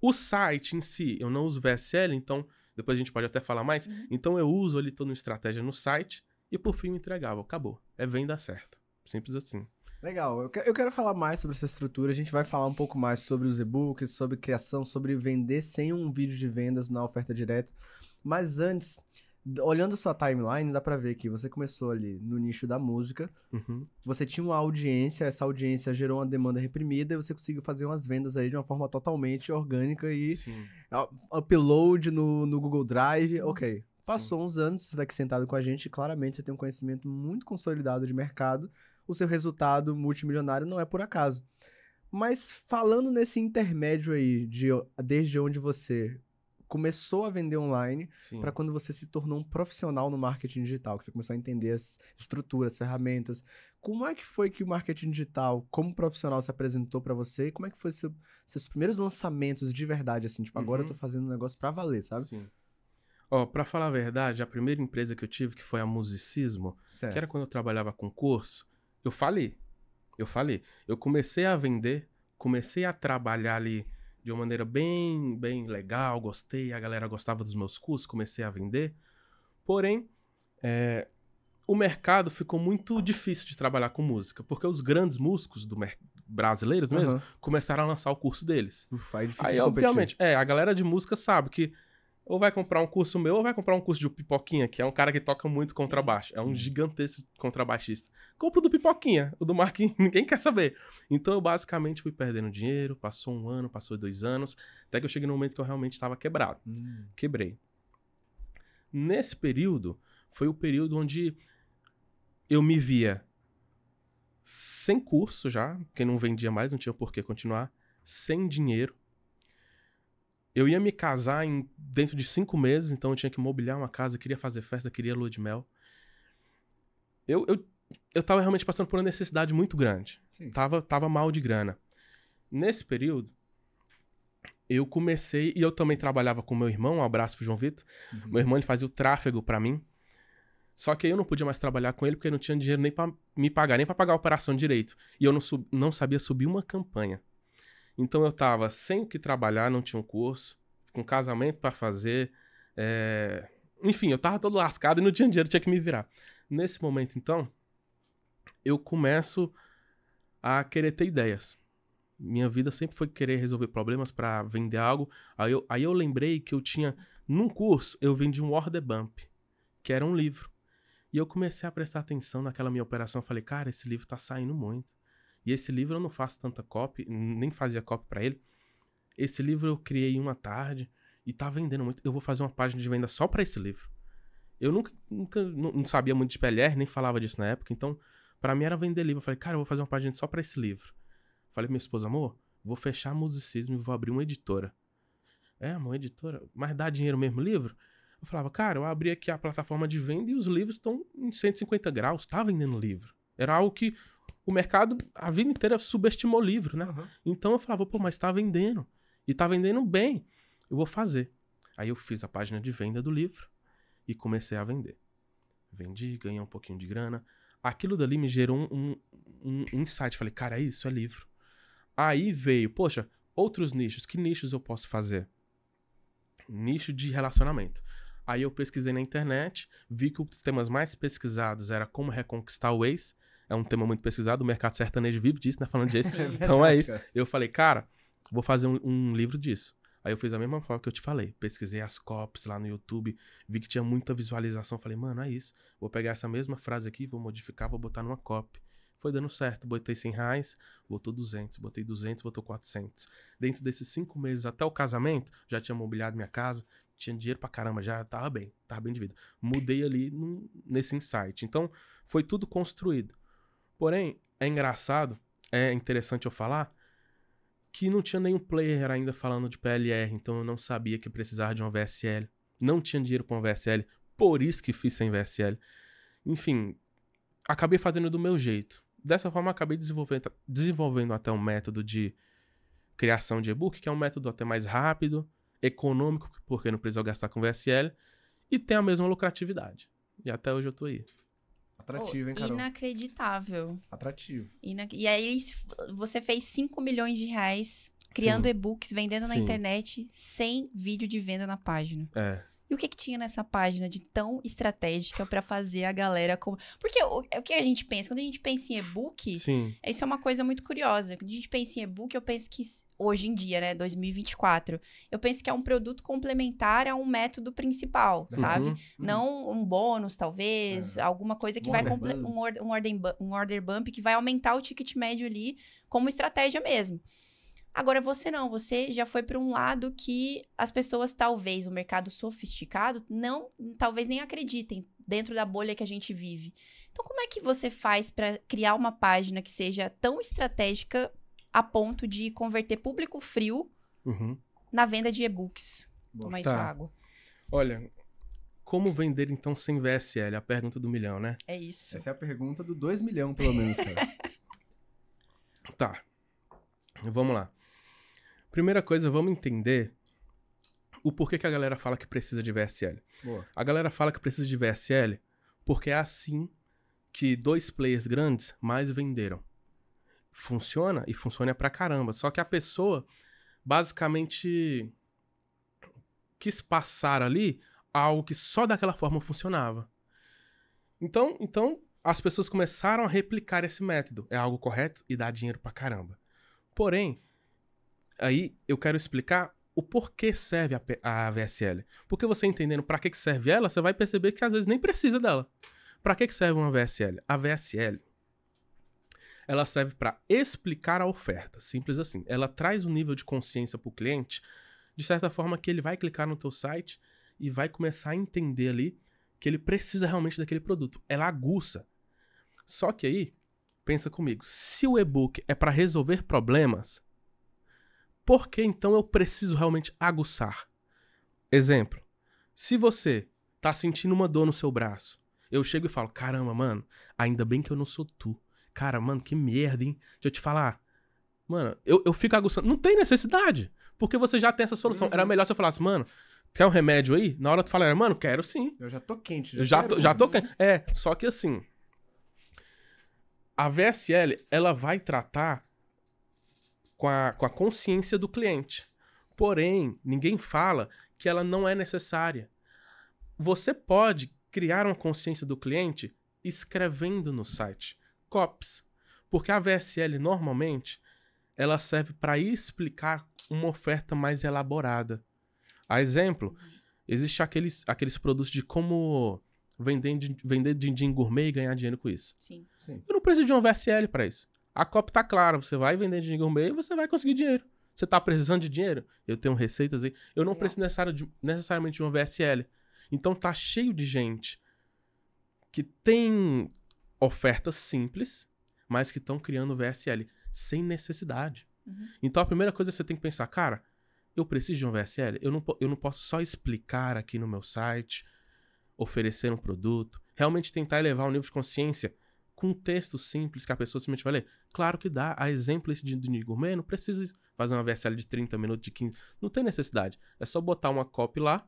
S2: O site em si, eu não uso VSL, então depois a gente pode até falar mais. Uhum. Então eu uso ali toda uma estratégia no site e por fim entregava. Acabou. É venda certa. Simples assim.
S3: Legal. Eu quero falar mais sobre essa estrutura. A gente vai falar um pouco mais sobre os e-books, sobre criação, sobre vender sem um vídeo de vendas na oferta direta. Mas antes, olhando sua timeline, dá pra ver que você começou ali no nicho da música, uhum. você tinha uma audiência, essa audiência gerou uma demanda reprimida e você conseguiu fazer umas vendas aí de uma forma totalmente orgânica e Sim. upload no, no Google Drive, uhum. ok. Passou Sim. uns anos, você tá aqui sentado com a gente, claramente você tem um conhecimento muito consolidado de mercado, o seu resultado multimilionário não é por acaso. Mas falando nesse intermédio aí, de, desde onde você começou a vender online para quando você se tornou um profissional no marketing digital, que você começou a entender as estruturas, as ferramentas. Como é que foi que o marketing digital, como profissional, se apresentou para você? E como é que foi seu, seus primeiros lançamentos de verdade, assim? Tipo, uhum. agora eu tô uhum. fazendo um negócio para valer, sabe? Sim.
S2: Ó, oh, pra falar a verdade, a primeira empresa que eu tive, que foi a Musicismo, certo. que era quando eu trabalhava com curso, eu falei. Eu falei. Eu comecei a vender, comecei a trabalhar ali de uma maneira bem, bem legal, gostei, a galera gostava dos meus cursos, comecei a vender. Porém, é, o mercado ficou muito difícil de trabalhar com música, porque os grandes músicos do brasileiros mesmo uhum. começaram a lançar o curso deles. Ufa, é difícil aí, obviamente, é, a galera de música sabe que ou vai comprar um curso meu, ou vai comprar um curso de Pipoquinha, que é um cara que toca muito contrabaixo. É um uhum. gigantesco contrabaixista. Compra o do Pipoquinha, o do Marquinhos, ninguém quer saber. Então eu basicamente fui perdendo dinheiro, passou um ano, passou dois anos, até que eu cheguei no momento que eu realmente estava quebrado. Hum. Quebrei. Nesse período, foi o período onde eu me via sem curso já, porque não vendia mais, não tinha por que continuar, sem dinheiro, eu ia me casar em, dentro de cinco meses, então eu tinha que mobiliar uma casa, queria fazer festa, queria lua de mel. Eu, eu, eu tava realmente passando por uma necessidade muito grande. Sim. Tava, tava mal de grana. Nesse período, eu comecei, e eu também trabalhava com meu irmão, um abraço pro João Vitor. Uhum. Meu irmão ele fazia o tráfego para mim. Só que eu não podia mais trabalhar com ele porque não tinha dinheiro nem para me pagar, nem para pagar a operação direito. E eu não, sub, não sabia subir uma campanha. Então eu estava sem o que trabalhar, não tinha um curso, com casamento para fazer. É... Enfim, eu estava todo lascado e não tinha dinheiro, tinha que me virar. Nesse momento, então, eu começo a querer ter ideias. Minha vida sempre foi querer resolver problemas para vender algo. Aí eu, aí eu lembrei que eu tinha. Num curso, eu vendi um order bump, que era um livro. E eu comecei a prestar atenção naquela minha operação. Falei, cara, esse livro tá saindo muito. E esse livro eu não faço tanta copy, nem fazia copy para ele. Esse livro eu criei uma tarde e tá vendendo muito. Eu vou fazer uma página de venda só para esse livro. Eu nunca, nunca não sabia muito de PLR, nem falava disso na época, então para mim era vender livro. Eu falei, cara, eu vou fazer uma página só para esse livro. Falei pra minha esposa, amor, vou fechar musicismo e vou abrir uma editora. É, amor, editora, mas dá dinheiro mesmo livro? Eu falava, cara, eu abri aqui a plataforma de venda e os livros estão em 150 graus, tá vendendo livro. Era algo que o mercado a vida inteira subestimou o livro, né? Uhum. Então eu falava, pô, mas tá vendendo. E tá vendendo bem. Eu vou fazer. Aí eu fiz a página de venda do livro e comecei a vender. Vendi, ganhei um pouquinho de grana. Aquilo dali me gerou um, um, um insight. Falei, cara, é isso é livro. Aí veio, poxa, outros nichos. Que nichos eu posso fazer? Nicho de relacionamento. Aí eu pesquisei na internet, vi que os temas mais pesquisados era como reconquistar o ex é um tema muito pesquisado, o mercado sertanejo vive disso, né? Falando disso. É então é isso. Eu falei, cara, vou fazer um, um, livro disso. Aí eu fiz a mesma forma que eu te falei. Pesquisei as copies lá no YouTube, vi que tinha muita visualização. Falei, mano, é isso. Vou pegar essa mesma frase aqui, vou modificar, vou botar numa copy. Foi dando certo. Botei 100 reais, botou 200. Botei 200, botou 400. Dentro desses cinco meses até o casamento, já tinha mobiliado minha casa, tinha dinheiro pra caramba, já tava bem, tava bem de vida. Mudei ali num, nesse insight. Então, foi tudo construído. Porém, é engraçado, é interessante eu falar, que não tinha nenhum player ainda falando de PLR, então eu não sabia que precisava de um VSL. Não tinha dinheiro para uma VSL, por isso que fiz sem VSL. Enfim, acabei fazendo do meu jeito. Dessa forma, acabei desenvolvendo, desenvolvendo até um método de criação de e-book, que é um método até mais rápido, econômico, porque não precisa gastar com VSL, e tem a mesma lucratividade. E até hoje eu tô aí. Atrativo, oh, hein, Carol?
S1: Inacreditável. Atrativo. Ina... E aí você fez 5 milhões de reais criando e-books, vendendo Sim. na internet, sem vídeo de venda na página. É. E o que, que tinha nessa página de tão estratégica para fazer a galera. Porque o, é o que a gente pensa? Quando a gente pensa em e-book, isso é uma coisa muito curiosa. Quando a gente pensa em e-book, eu penso que hoje em dia, né, 2024, eu penso que é um produto complementar a um método principal, uhum, sabe? Uhum. Não um bônus, talvez, é. alguma coisa que um vai um, um, order um order bump que vai aumentar o ticket médio ali como estratégia mesmo. Agora é você não, você já foi para um lado que as pessoas talvez o mercado sofisticado não, talvez nem acreditem dentro da bolha que a gente vive. Então como é que você faz para criar uma página que seja tão estratégica a ponto de converter público frio uhum. na venda de e-books? Tomar tá. isso água.
S2: Olha, como vender então sem VSL? A pergunta do milhão, né?
S3: É isso. Essa é a pergunta do 2 milhão, pelo menos.
S2: tá. Vamos lá. Primeira coisa, vamos entender o porquê que a galera fala que precisa de VSL. Boa. A galera fala que precisa de VSL porque é assim que dois players grandes mais venderam. Funciona e funciona pra caramba. Só que a pessoa basicamente quis passar ali algo que só daquela forma funcionava. Então, então as pessoas começaram a replicar esse método. É algo correto e dá dinheiro pra caramba. Porém, Aí eu quero explicar o porquê serve a, a VSL. Porque você entendendo para que, que serve ela, você vai perceber que às vezes nem precisa dela. Para que, que serve uma VSL? A VSL ela serve para explicar a oferta, simples assim. Ela traz um nível de consciência para o cliente, de certa forma que ele vai clicar no teu site e vai começar a entender ali que ele precisa realmente daquele produto. Ela aguça. Só que aí, pensa comigo, se o e-book é para resolver problemas, por que então eu preciso realmente aguçar? Exemplo: se você tá sentindo uma dor no seu braço, eu chego e falo: caramba, mano, ainda bem que eu não sou tu. Cara, mano, que merda, hein? Deixa eu te falar. Mano, eu, eu fico aguçando. Não tem necessidade. Porque você já tem essa solução. Uhum. Era melhor se eu falasse, mano, quer um remédio aí? Na hora tu falaria, é, mano, quero sim. Eu já tô quente. Já, eu já, tô, já tô quente. É, só que assim. A VSL, ela vai tratar com a, com a consciência do cliente. Porém, ninguém fala que ela não é necessária. Você pode criar uma consciência do cliente escrevendo no site Cops, porque a VSL normalmente ela serve para explicar uma oferta mais elaborada. A exemplo, existe aqueles, aqueles produtos de como vender, vender din-din gourmet e ganhar dinheiro com isso. Sim. Sim. Eu não preciso de uma VSL para isso. A COP tá clara, você vai vender de gourmet e você vai conseguir dinheiro. Você tá precisando de dinheiro? Eu tenho receitas aí. Eu não preciso necessariamente de uma VSL. Então tá cheio de gente que tem ofertas simples, mas que estão criando VSL sem necessidade. Uhum. Então a primeira coisa que você tem que pensar, cara, eu preciso de um VSL? Eu não, eu não posso só explicar aqui no meu site, oferecer um produto, realmente tentar elevar o nível de consciência com um texto simples que a pessoa simplesmente vai ler. Claro que dá. A exemplo é esse de, do Nid Gourmet, não precisa fazer uma VSL de 30 minutos, de 15. Não tem necessidade. É só botar uma copy lá.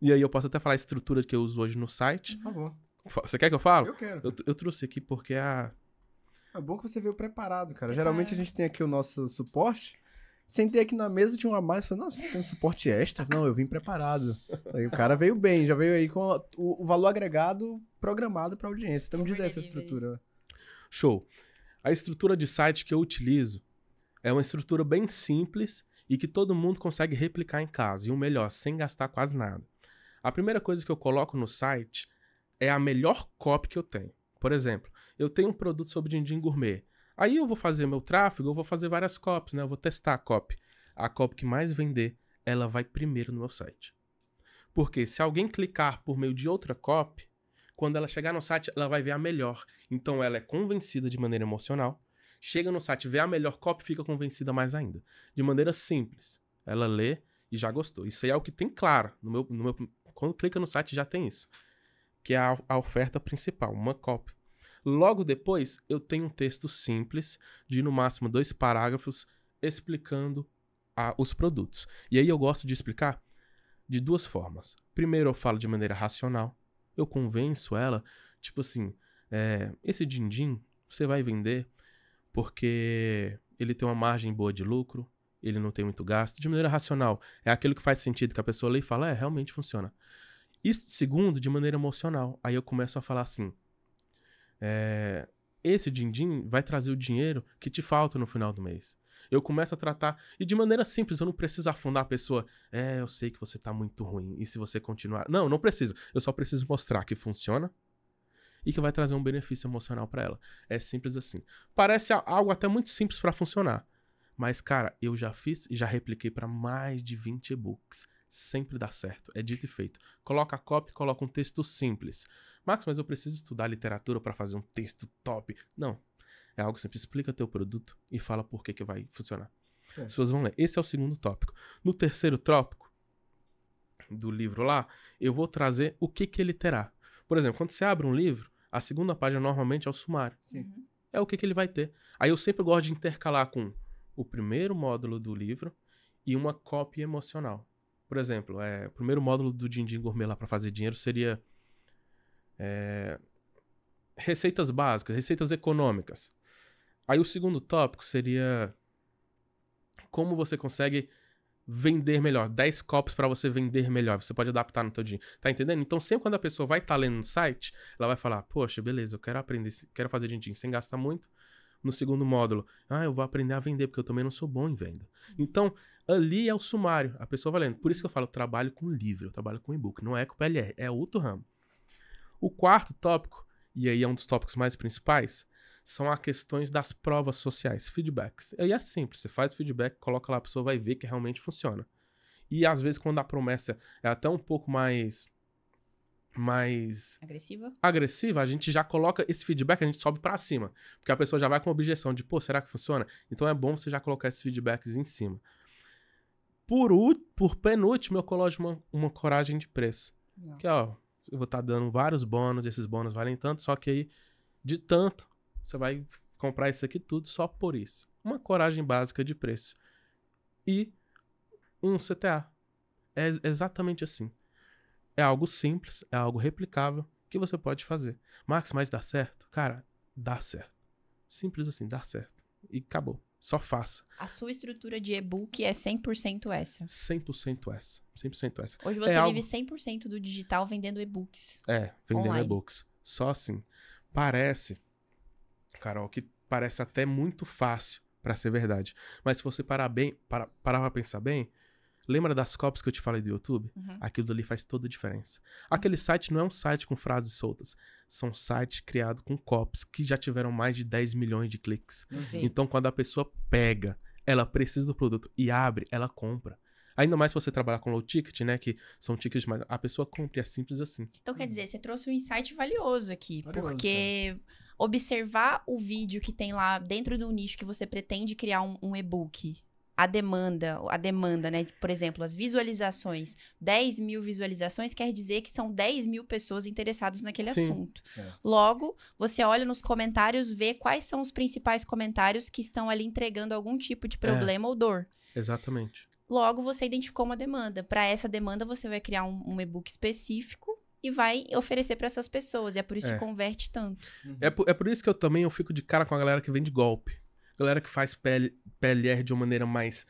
S2: E aí eu posso até falar a estrutura que eu uso hoje no site. Por favor. Você quer que eu fale? Eu quero. Eu, eu trouxe aqui porque a.
S3: É bom que você veio preparado, cara. É. Geralmente a gente tem aqui o nosso suporte. Sentei aqui na mesa, tinha uma mais, falei, nossa, tem um suporte extra? Não, eu vim preparado. Aí o cara veio bem, já veio aí com o, o, valor agregado
S2: programado para audiência. Então me diz essa estrutura. Show. A estrutura de site que eu utilizo é uma estrutura bem simples e que todo mundo consegue replicar em casa, e o melhor, sem gastar quase nada. A primeira coisa que eu coloco no site é a melhor copy que eu tenho. Por exemplo, eu tenho um produto sobre din-din gourmet. Aí eu vou fazer meu tráfego, eu vou fazer várias copies, né? Eu vou testar a copy. A copy que mais vender, ela vai primeiro no meu site. Porque se alguém clicar por meio de outra copy, quando ela chegar no site, ela vai ver a melhor. Então ela é convencida de maneira emocional. Chega no site, vê a melhor copy, fica convencida mais ainda. De maneira simples. Ela lê e já gostou. Isso aí é o que tem claro. No meu, no meu, quando clica no site já tem isso. Que é a, a oferta principal, uma copy. Logo depois, eu tenho um texto simples, de no máximo dois parágrafos, explicando a, os produtos. E aí eu gosto de explicar de duas formas. Primeiro, eu falo de maneira racional, eu convenço ela, tipo assim, é, esse din-din você vai vender porque ele tem uma margem boa de lucro, ele não tem muito gasto, de maneira racional. É aquilo que faz sentido que a pessoa lê e fala, é, realmente funciona. E segundo, de maneira emocional. Aí eu começo a falar assim, é, esse din-din vai trazer o dinheiro que te falta no final do mês. Eu começo a tratar, e de maneira simples, eu não preciso afundar a pessoa. É, eu sei que você tá muito ruim, e se você continuar. Não, não preciso. Eu só preciso mostrar que funciona e que vai trazer um benefício emocional para ela. É simples assim. Parece algo até muito simples para funcionar. Mas, cara, eu já fiz e já repliquei para mais de 20 e-books sempre dá certo, é dito e feito. Coloca a copy, coloca um texto simples. Max, mas eu preciso estudar literatura para fazer um texto top. Não. É algo simples. Explica teu produto e fala por que, que vai funcionar. É. As pessoas vão ler. Esse é o segundo tópico. No terceiro tópico do livro lá, eu vou trazer o que, que ele é terá. Por exemplo, quando você abre um livro, a segunda página normalmente é o sumário. Sim. Uhum. É o que, que ele vai ter. Aí eu sempre gosto de intercalar com o primeiro módulo do livro e uma cópia emocional. Por exemplo, é, o primeiro módulo do Dindin Gourmet lá para fazer dinheiro seria é, receitas básicas, receitas econômicas. Aí o segundo tópico seria como você consegue vender melhor, 10 copos para você vender melhor, você pode adaptar no teu dia. Tá entendendo? Então sempre quando a pessoa vai estar tá lendo no site, ela vai falar: "Poxa, beleza, eu quero aprender, quero fazer din sem gastar muito no segundo módulo, ah, eu vou aprender a vender, porque eu também não sou bom em venda. Uhum. Então, ali é o sumário, a pessoa vai lendo. Por isso que eu falo, eu trabalho com livro, eu trabalho com e-book, não é com PLR, é outro ramo. O quarto tópico, e aí é um dos tópicos mais principais, são as questões das provas sociais, feedbacks. Aí é simples, você faz feedback, coloca lá, a pessoa vai ver que realmente funciona. E às vezes quando a promessa é até um pouco mais mais agressiva. Agressiva, a gente já coloca esse feedback, a gente sobe para cima, porque a pessoa já vai com objeção de, pô, será que funciona? Então é bom você já colocar esses feedbacks em cima. Por, por penúltimo, eu coloco uma, uma coragem de preço. Não. Que ó, eu vou estar tá dando vários bônus, esses bônus valem tanto, só que aí de tanto você vai comprar isso aqui tudo só por isso. Uma coragem básica de preço. E um CTA. É exatamente assim. É algo simples, é algo replicável que você pode fazer. Max, mas dá certo? Cara, dá certo. Simples assim, dá certo. E acabou. Só faça.
S1: A sua estrutura de e-book é 100% essa? 100%
S2: essa. 100% essa. Hoje é você é vive
S1: algo... 100% do digital vendendo e-books. É,
S2: vendendo e-books. Só assim. Parece, Carol, que parece até muito fácil para ser verdade. Mas se você parar bem, para, parar pra pensar bem, Lembra das cops que eu te falei do YouTube? Uhum. Aquilo ali faz toda a diferença. Aquele site não é um site com frases soltas. São sites criados com cops que já tiveram mais de 10 milhões de cliques. Então, quando a pessoa pega, ela precisa do produto e abre, ela compra. Ainda mais se você trabalhar com low ticket, né? Que são tickets mais. A pessoa compra e é simples assim.
S1: Então, quer dizer, você trouxe um insight valioso aqui. Valioso, porque cara. observar o vídeo que tem lá dentro do nicho que você pretende criar um, um e-book a demanda, a demanda, né? Por exemplo, as visualizações. 10 mil visualizações quer dizer que são 10 mil pessoas interessadas naquele Sim. assunto. É. Logo, você olha nos comentários, vê quais são os principais comentários que estão ali entregando algum tipo de é. problema é. ou dor.
S2: Exatamente.
S1: Logo, você identificou uma demanda. Para essa demanda, você vai criar um, um e-book específico e vai oferecer para essas pessoas. E é por isso é. que converte tanto. Uhum.
S2: É, por, é por isso que eu também eu fico de cara com a galera que vende golpe galera que faz PL, PLR de uma maneira mais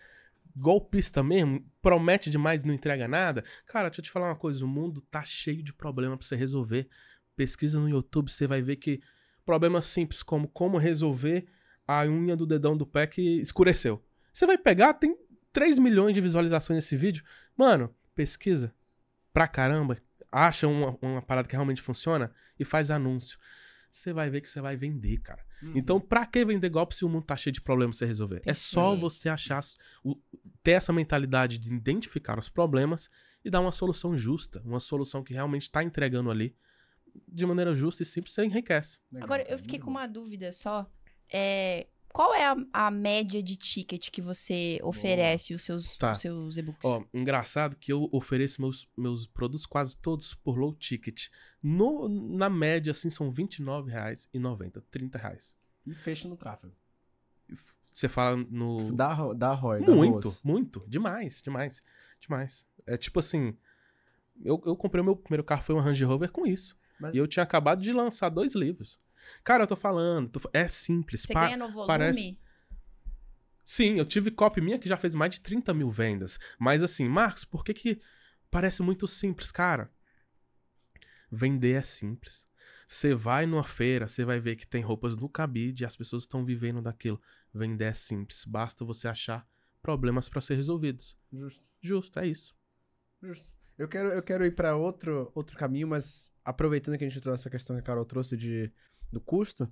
S2: golpista mesmo, promete demais não entrega nada. Cara, deixa eu te falar uma coisa: o mundo tá cheio de problema pra você resolver. Pesquisa no YouTube, você vai ver que problemas simples como como resolver a unha do dedão do pé que escureceu. Você vai pegar, tem 3 milhões de visualizações nesse vídeo. Mano, pesquisa pra caramba, acha uma, uma parada que realmente funciona e faz anúncio. Você vai ver que você vai vender, cara. Uhum. Então, pra que vender golpe se o mundo tá cheio de problemas pra você resolver? Perfeito. É só você achar, o, ter essa mentalidade de identificar os problemas e dar uma solução justa, uma solução que realmente está entregando ali de maneira justa e simples, você enriquece.
S1: Legal. Agora, eu fiquei com uhum. uma dúvida só. É, qual é a, a média de ticket que você oferece os seus, tá. os seus e-books? Ó,
S2: engraçado que eu ofereço meus, meus produtos quase todos por low ticket. No, na média, assim, são R$29,90, R$30,00.
S3: E fecha no tráfego.
S2: Você fala no. Da, da ROI. Muito, da muito. Demais, demais. Demais. É tipo assim. Eu, eu comprei o meu primeiro carro, foi um Range Rover com isso. Mas... E eu tinha acabado de lançar dois livros. Cara, eu tô falando. Tô... É simples. Você pa ganha no volume? Parece... Sim, eu tive copy minha que já fez mais de 30 mil vendas. Mas assim, Marcos, por que que parece muito simples? Cara, vender é simples. Você vai numa feira, você vai ver que tem roupas no cabide e as pessoas estão vivendo daquilo. Vender é simples. Basta você achar problemas para ser resolvidos. Justo. Justo, é isso.
S3: Justo. Eu quero, eu quero ir para outro, outro caminho, mas aproveitando que a gente trouxe essa questão que a Carol trouxe de do custo.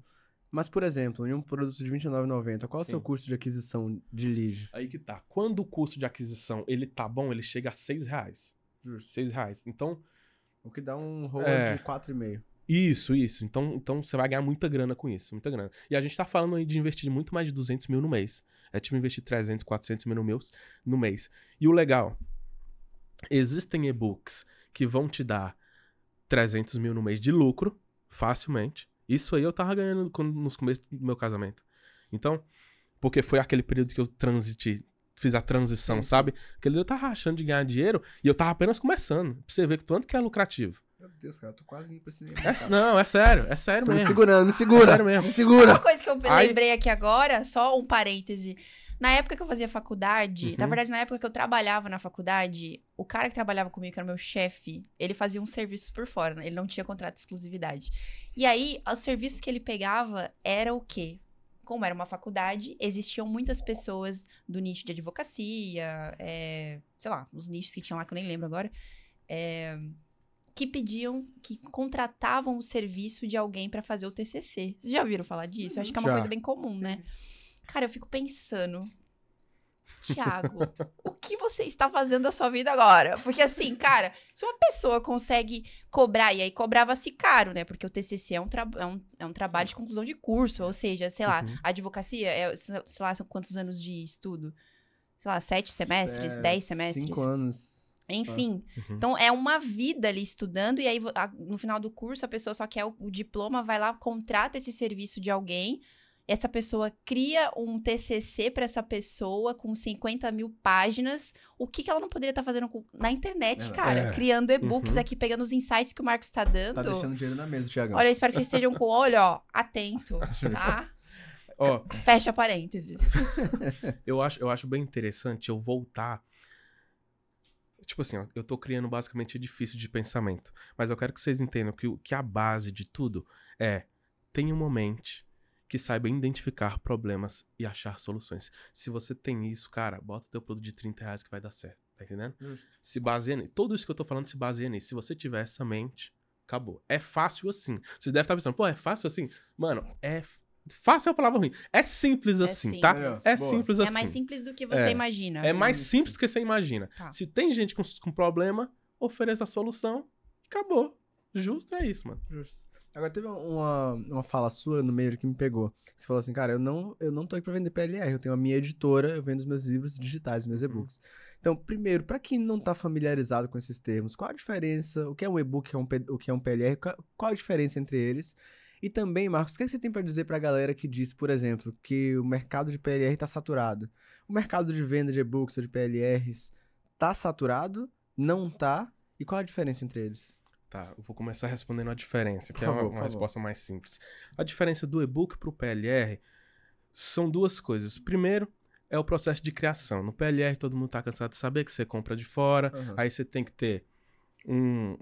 S3: Mas, por exemplo, em um produto de R$29,90, qual é o seu custo de aquisição de lead?
S2: Aí que tá. Quando o custo de aquisição ele tá bom, ele chega a R$6,00. R$6,00. Então... O que dá um ROAS é... de 4,5. Isso, isso. Então, então você vai ganhar muita grana com isso, muita grana. E a gente tá falando aí de investir muito mais de 200 mil no mês. É tipo investir 300, 400 mil no, meus, no mês. E o legal, existem e-books que vão te dar 300 mil no mês de lucro, facilmente. Isso aí eu tava ganhando quando, nos começos do meu casamento. Então, porque foi aquele período que eu transiti, fiz a transição, uhum. sabe? Aquele eu tava achando de ganhar dinheiro e eu tava apenas começando. Pra você ver que tanto que é lucrativo.
S3: Meu Deus, cara, eu tô quase indo pra cinema. É, não, é sério, é sério tô mesmo. Me segurando, me é segura. É sério mesmo. Me
S2: segura. Uma coisa que eu lembrei
S1: aqui agora, só um parêntese. Na época que eu fazia faculdade, uhum. na verdade, na época que eu trabalhava na faculdade, o cara que trabalhava comigo, que era meu chefe, ele fazia uns serviços por fora, né? ele não tinha contrato de exclusividade. E aí, os serviços que ele pegava era o quê? Como era uma faculdade, existiam muitas pessoas do nicho de advocacia, é, sei lá, os nichos que tinham lá que eu nem lembro agora. É, que pediam, que contratavam o serviço de alguém para fazer o TCC. Vocês já ouviram falar disso? acho que é uma uhum. já. coisa bem comum, né? Cara, eu fico pensando, Tiago, o que você está fazendo da sua vida agora? Porque assim, cara, se uma pessoa consegue cobrar, e aí cobrava-se caro, né? Porque o TCC é um, é um, é um trabalho Sim. de conclusão de curso, ou seja, sei lá, uhum. advocacia, é, sei lá, são quantos anos de estudo? Sei lá, sete semestres, é, dez semestres? Cinco anos. Enfim, uhum. então é uma vida ali estudando, e aí a, no final do curso a pessoa só quer o, o diploma, vai lá, contrata esse serviço de alguém, essa pessoa cria um TCC para essa pessoa com 50 mil páginas. O que, que ela não poderia estar tá fazendo com... na internet, é, cara? É. Criando e-books uhum. aqui, pegando os insights que o Marcos está dando. Tá deixando
S3: dinheiro na mesa,
S2: Tiagão. Olha, eu espero que vocês estejam com o
S1: olho, ó, atento, tá? Fecha parênteses.
S2: eu, acho, eu acho bem interessante eu voltar Tipo assim, ó, eu tô criando basicamente edifício de pensamento. Mas eu quero que vocês entendam que, que a base de tudo é tenha uma mente que saiba identificar problemas e achar soluções. Se você tem isso, cara, bota o teu produto de 30 reais que vai dar certo. Tá entendendo? Se baseia nisso. Tudo isso que eu tô falando se baseia nisso. Se você tiver essa mente, acabou. É fácil assim. Você deve estar tá pensando, pô, é fácil assim? Mano, é Fácil é a palavra ruim. É simples é assim, simples. tá? É Boa. simples é assim. É mais simples do que você é. imagina. É mais simples do que você imagina. Tá. Se tem gente com, com problema, ofereça a solução. Acabou. Justo é isso, mano. Justo.
S3: Agora teve uma, uma fala sua no meio que me pegou. Você falou assim, cara, eu não, eu não tô aqui pra vender PLR, eu tenho a minha editora, eu vendo os meus livros digitais, meus hum. e-books. Hum. Então, primeiro, para quem não tá familiarizado com esses termos, qual a diferença? O que é um e-book, o que é um PLR? É qual a diferença entre eles? E também, Marcos, o que, é você tem para dizer para a galera que diz, por exemplo, que o mercado de PLR está saturado? O mercado de venda de e-books ou de PLRs está saturado?
S2: Não está? E qual a diferença entre eles? Tá, eu vou começar respondendo a diferença, que favor, é uma, uma resposta mais simples. A diferença do e-book para o PLR são duas coisas. Primeiro, é o processo de criação. No PLR, todo mundo está cansado de saber que você compra de fora, uhum. aí você tem que ter um,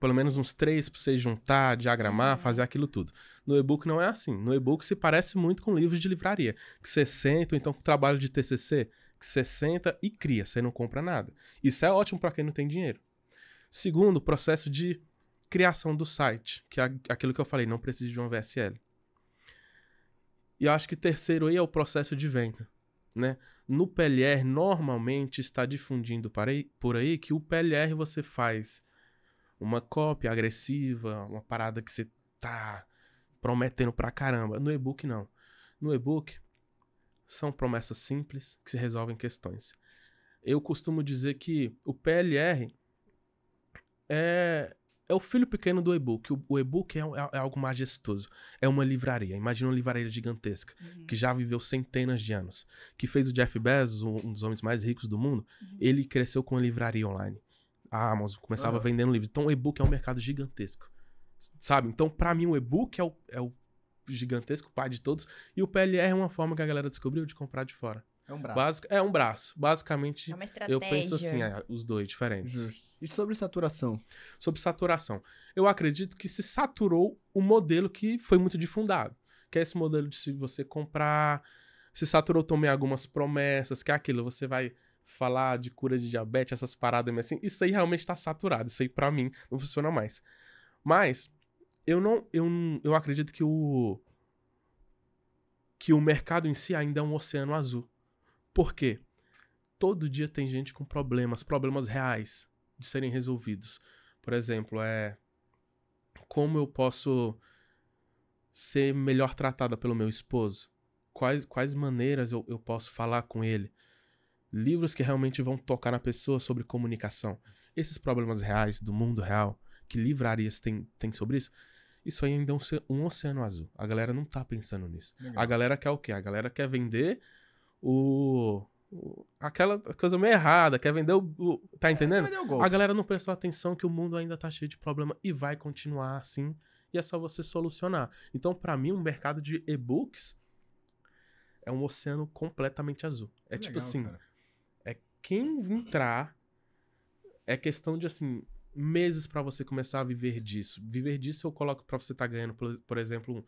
S2: pelo menos uns três para você juntar, diagramar, uhum. fazer aquilo tudo. No e-book não é assim. No e-book se parece muito com livros de livraria, que você senta, ou então com trabalho de TCC, que você senta e cria, você não compra nada. Isso é ótimo para quem não tem dinheiro. Segundo, o processo de criação do site, que é aquilo que eu falei, não precisa de um VSL. E eu acho que terceiro aí é o processo de venda. Né? No PLR, normalmente está difundindo por aí que o PLR você faz uma cópia agressiva, uma parada que você tá prometendo pra caramba. No e-book, não. No e-book, são promessas simples que se resolvem questões. Eu costumo dizer que o PLR é, é o filho pequeno do e-book. O, o e-book é, é, é, algo majestoso. É uma livraria. Imagina uma livraria gigantesca, uhum. que já viveu centenas de anos. Que fez o Jeff Bezos, um, um dos homens mais ricos do mundo, uhum. ele cresceu com a livraria online a Amazon começava uhum. vendendo livros. Então, o e-book é um mercado gigantesco. Sabe? Então, para mim, o e-book é o, é o gigantesco pai de todos. E o PLR é uma forma que a galera descobriu de comprar de fora. É um braço. é um braço. Basicamente, é uma estratégia. eu penso assim, é, os dois diferentes. Justo. E sobre saturação? Sobre saturação. Eu acredito que se saturou o modelo que foi muito difundado. Que é esse modelo de se você comprar. Se saturou também algumas promessas, que é aquilo, você vai falar de cura de diabetes, essas paradas assim, isso aí realmente tá saturado. Isso aí pra mim não funciona mais. Mas eu não eu, eu acredito que o que o mercado em si ainda é um oceano azul. Por quê? Todo dia tem gente com problemas, problemas reais de serem resolvidos. Por exemplo, é como eu posso ser melhor tratada pelo meu esposo? Quais, quais maneiras eu, eu posso falar com ele? livros que realmente vão tocar na pessoa sobre comunicação, esses problemas reais do mundo real, que livrarias tem, tem sobre isso, isso aí ainda é um, oceano azul. A galera não tá pensando nisso. Legal. A galera quer o quê? A galera quer vender o. aquela coisa meio errada, quer vender o. o tá é, entendendo? É, a galera não prestou atenção que o mundo ainda tá cheio de problema e vai continuar assim. E é só você solucionar. Então, para mim, um mercado de e-books é um oceano completamente azul. É tipo legal, assim. Cara quem entrar, é questão de assim meses para você começar a viver disso. Viver disso eu coloco para você estar tá ganhando, por, por, exemplo,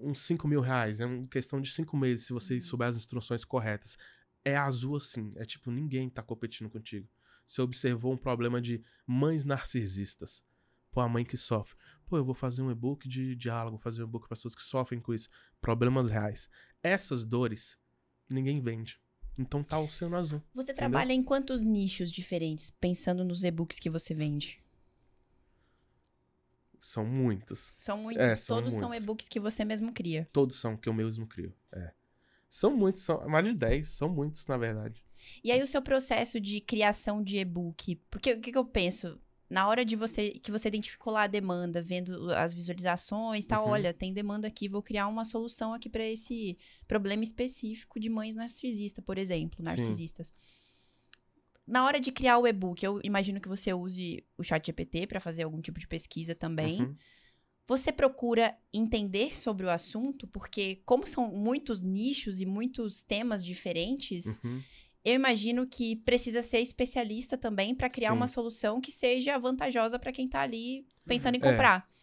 S2: uns 5 mil reais. É uma questão de 5 meses se você uhum. souber as instruções corretas. É azul assim. É tipo, ninguém tá competindo contigo. Você observou um problema de mães narcisistas. Pô, a mãe que sofre. Pô, eu vou fazer um e-book de diálogo, fazer um e-book para pessoas que sofrem com isso. Problemas reais. Essas dores, ninguém vende. Então tá o oceano azul. Você entendeu? trabalha
S1: em quantos nichos diferentes, pensando nos e-books que você vende?
S2: São muitos. São muitos. É, são Todos muitos. são
S1: e-books que você mesmo cria.
S2: Todos são que eu mesmo crio. É. São muitos, são mais de 10, são muitos, na verdade.
S1: E aí, o seu processo de criação de e-book, porque o que, que eu penso? na hora de você que você identificou lá a demanda, vendo as visualizações, tá, uhum. olha, tem demanda aqui, vou criar uma solução aqui para esse problema específico de mães narcisistas, por exemplo, narcisistas. Sim. Na hora de criar o e-book, eu imagino que você use o chat GPT para fazer algum tipo de pesquisa também. Uhum. Você procura entender sobre o assunto, porque como são muitos nichos e muitos temas diferentes, uhum eu imagino que precisa ser especialista também para criar Sim. uma solução que seja vantajosa para quem está ali pensando em uhum. comprar. É.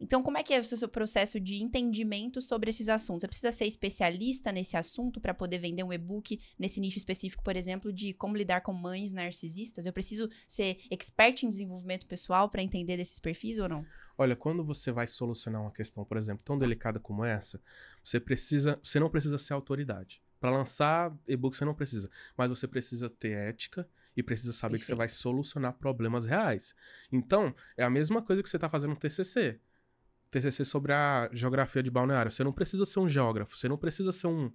S1: Então, como é que é o seu processo de entendimento sobre esses assuntos? Você precisa ser especialista nesse assunto para poder vender um e-book nesse nicho específico, por exemplo, de como lidar com mães narcisistas? Eu preciso ser expert em desenvolvimento pessoal para entender desses perfis ou não?
S2: Olha, quando você vai solucionar uma questão, por exemplo, tão delicada como essa, você precisa, você não precisa ser autoridade. Para lançar e-book você não precisa, mas você precisa ter ética e precisa saber Perfeito. que você vai solucionar problemas reais. Então, é a mesma coisa que você está fazendo no TCC. TCC sobre a geografia de balneário. Você não precisa ser um geógrafo, você não precisa ser um,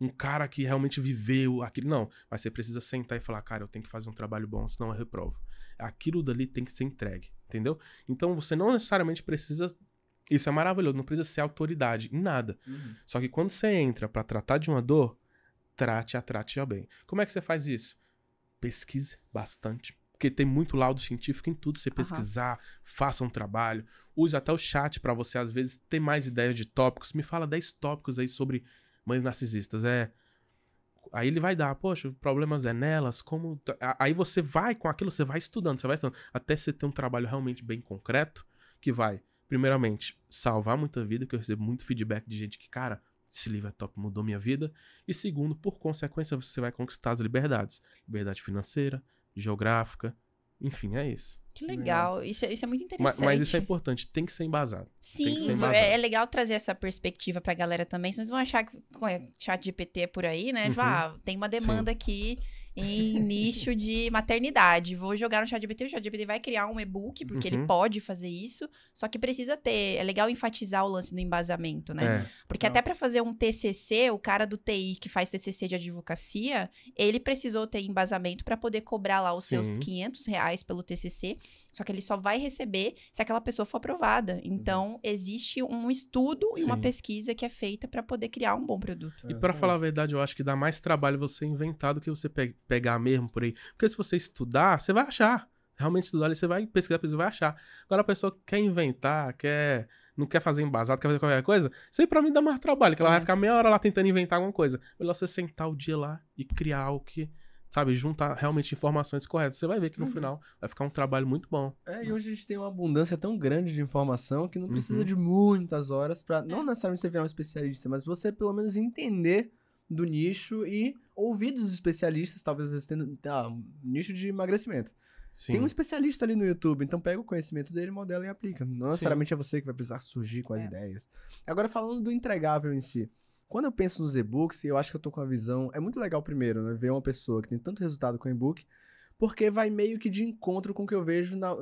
S2: um cara que realmente viveu aquilo. Não, mas você precisa sentar e falar, cara, eu tenho que fazer um trabalho bom, senão eu reprovo. Aquilo dali tem que ser entregue, entendeu? Então você não necessariamente precisa. Isso é maravilhoso, não precisa ser autoridade em nada. Uhum. Só que quando você entra para tratar de uma dor, trate a trate a bem. Como é que você faz isso? Pesquise bastante. Porque tem muito laudo científico em tudo. Você pesquisar, uhum. faça um trabalho. Use até o chat para você, às vezes, ter mais ideias de tópicos. Me fala 10 tópicos aí sobre mães narcisistas. É. Aí ele vai dar, poxa, problemas é nelas, como. Aí você vai com aquilo, você vai estudando, você vai estudando. Até você ter um trabalho realmente bem concreto, que vai, primeiramente, salvar muita vida, que eu recebo muito feedback de gente que, cara, esse livro é top, mudou minha vida. E segundo, por consequência, você vai conquistar as liberdades. Liberdade financeira, geográfica, enfim, é isso.
S1: Que legal, é. Isso, é, isso é muito interessante. Mas, mas, isso é
S2: importante, tem que ser embasado. Sim, ser é embasado. É, é,
S1: legal trazer essa perspectiva pra galera também, senão vocês vão achar que bom, chat GPT é por aí, né? Tipo, uhum. Ah, tem uma demanda Sim. aqui em nicho de maternidade. Vou jogar no ChatGPT, o ChatGPT vai criar um e-book, porque uhum. ele pode fazer isso, só que precisa ter, é legal enfatizar o lance do embasamento, né? É. Porque então... até para fazer um TCC, o cara do TI que faz TCC de advocacia, ele precisou ter embasamento para poder cobrar lá os seus 500 reais pelo TCC, só que ele só vai receber se aquela pessoa for aprovada. Então, uhum. existe um estudo Sim. e uma pesquisa que é feita para poder criar um bom produto. E para falar
S2: a verdade, eu acho que dá mais trabalho você inventar do que você pegar pegar mesmo por aí. Porque se você estudar, você vai achar. Realmente estudar ali, você vai pesquisar, você vai achar. Agora a pessoa quer inventar, quer não quer fazer embasado, quer fazer qualquer coisa, isso aí pra mim dá mais trabalho, que ela é. vai ficar meia hora lá tentando inventar alguma coisa. Melhor você sentar o dia lá e criar algo que, sabe, juntar realmente informações corretas. Você vai ver que no uhum. final vai ficar um trabalho muito bom.
S3: É, Nossa. e hoje a gente tem uma abundância tão grande de informação que não precisa uhum. de muitas horas para não é. necessariamente você virar um especialista, mas você pelo menos entender do nicho e ouvir dos especialistas, talvez eles ah, tá, um nicho de emagrecimento. Sim. Tem um especialista ali no YouTube, então pega o conhecimento dele, modela e aplica. Não necessariamente Sim. é você que vai precisar surgir com as é. ideias. Agora, falando do entregável em si. Quando eu penso nos e-books, eu acho que eu tô com a visão. É muito legal, primeiro, né, ver uma pessoa que tem tanto resultado com e-book, porque vai meio que de encontro com o que eu vejo, na,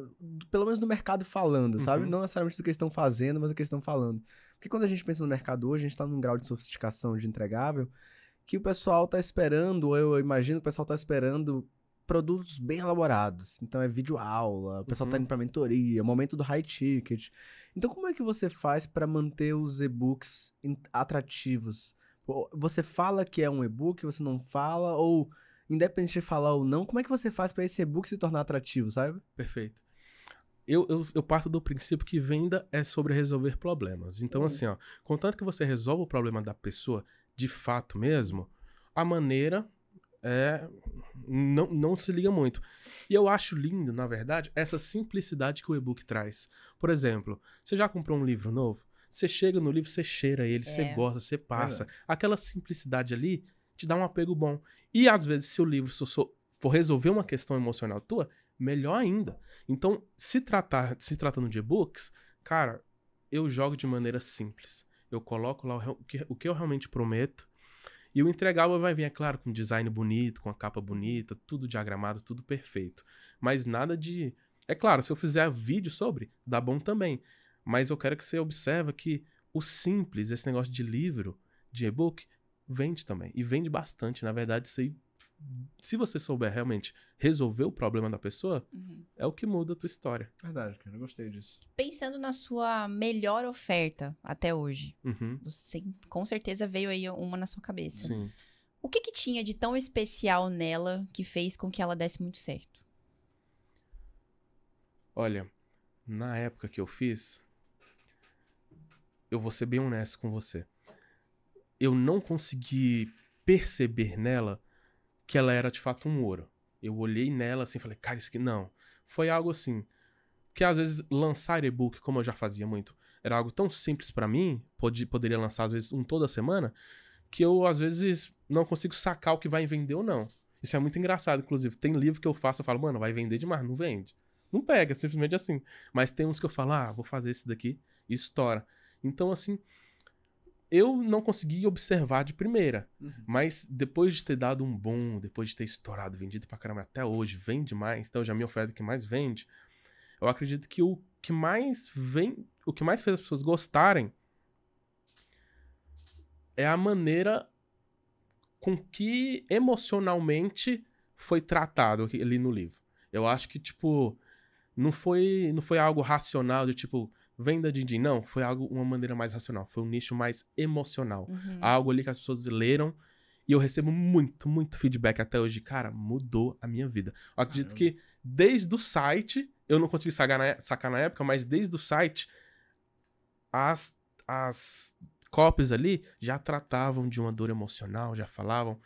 S3: pelo menos no mercado falando, uhum. sabe? Não necessariamente do que eles estão fazendo, mas do que eles estão falando. Porque quando a gente pensa no mercado hoje, a gente está num grau de sofisticação de entregável que o pessoal tá esperando, ou eu imagino que o pessoal tá esperando produtos bem elaborados. Então é vídeo aula, o pessoal tá uhum. tá indo para mentoria, momento do high ticket. Então como é que você faz para manter os e-books atrativos? Você fala que é um e-book, você não fala ou independente de falar ou não, como é que você faz para esse e-book se
S2: tornar atrativo, sabe? Perfeito. Eu, eu, eu, parto do princípio que venda é sobre resolver problemas. Então, uhum. assim, ó, contanto que você resolva o problema da pessoa, de fato mesmo, a maneira é, não, não se liga muito. E eu acho lindo, na verdade, essa simplicidade que o e-book traz. Por exemplo, você já comprou um livro novo? Você chega no livro, você cheira ele, é. você gosta, você passa. É. Aquela simplicidade ali te dá um apego bom. E às vezes, se o livro for resolver uma questão emocional tua, melhor ainda. Então, se tratar, se tratando de e-books, cara, eu jogo de maneira simples eu coloco lá o que, o que eu realmente prometo. E o entregável vai vir, é claro, com design bonito, com a capa bonita, tudo diagramado, tudo perfeito. Mas nada de. É claro, se eu fizer vídeo sobre, dá bom também. Mas eu quero que você observe que o simples, esse negócio de livro, de e-book, vende também. E vende bastante. Na verdade, isso aí se você souber realmente resolver o problema da pessoa, uhum. é o que muda a tua história. Verdade, cara, eu gostei disso.
S1: Pensando na sua melhor oferta até hoje, uhum. você com certeza veio aí uma na sua cabeça. Sim. O que, que tinha de tão especial nela que fez com que ela desse muito certo?
S2: Olha, na época que eu fiz, eu vou ser bem honesto com você. Eu não consegui perceber nela que ela era de fato um ouro. Eu olhei nela assim, falei, cara, isso aqui não. Foi algo assim, que às vezes lançar e-book, como eu já fazia muito, era algo tão simples para mim, pode, poderia lançar às vezes um toda semana, que eu às vezes não consigo sacar o que vai vender ou não. Isso é muito engraçado, inclusive. Tem livro que eu faço, eu falo, mano, vai vender demais, não vende. Não pega, é simplesmente assim. Mas tem uns que eu falo, ah, vou fazer esse daqui e estoura. Então, assim, eu não consegui observar de primeira, uhum. mas depois de ter dado um boom, depois de ter estourado, vendido pra caramba até hoje, vende mais, então já me oferta que mais vende. Eu acredito que o que mais vem, o que mais fez as pessoas gostarem é a maneira com que emocionalmente foi tratado ali no livro. Eu acho que tipo não foi não foi algo racional de tipo Venda de din não, foi algo, uma maneira mais racional, foi um nicho mais emocional. Uhum. Algo ali que as pessoas leram e eu recebo muito, muito feedback até hoje. Cara, mudou a minha vida. Eu acredito Caramba. que desde o site, eu não consegui sacar na, sacar na época, mas desde o site, as, as copies ali já tratavam de uma dor emocional, já falavam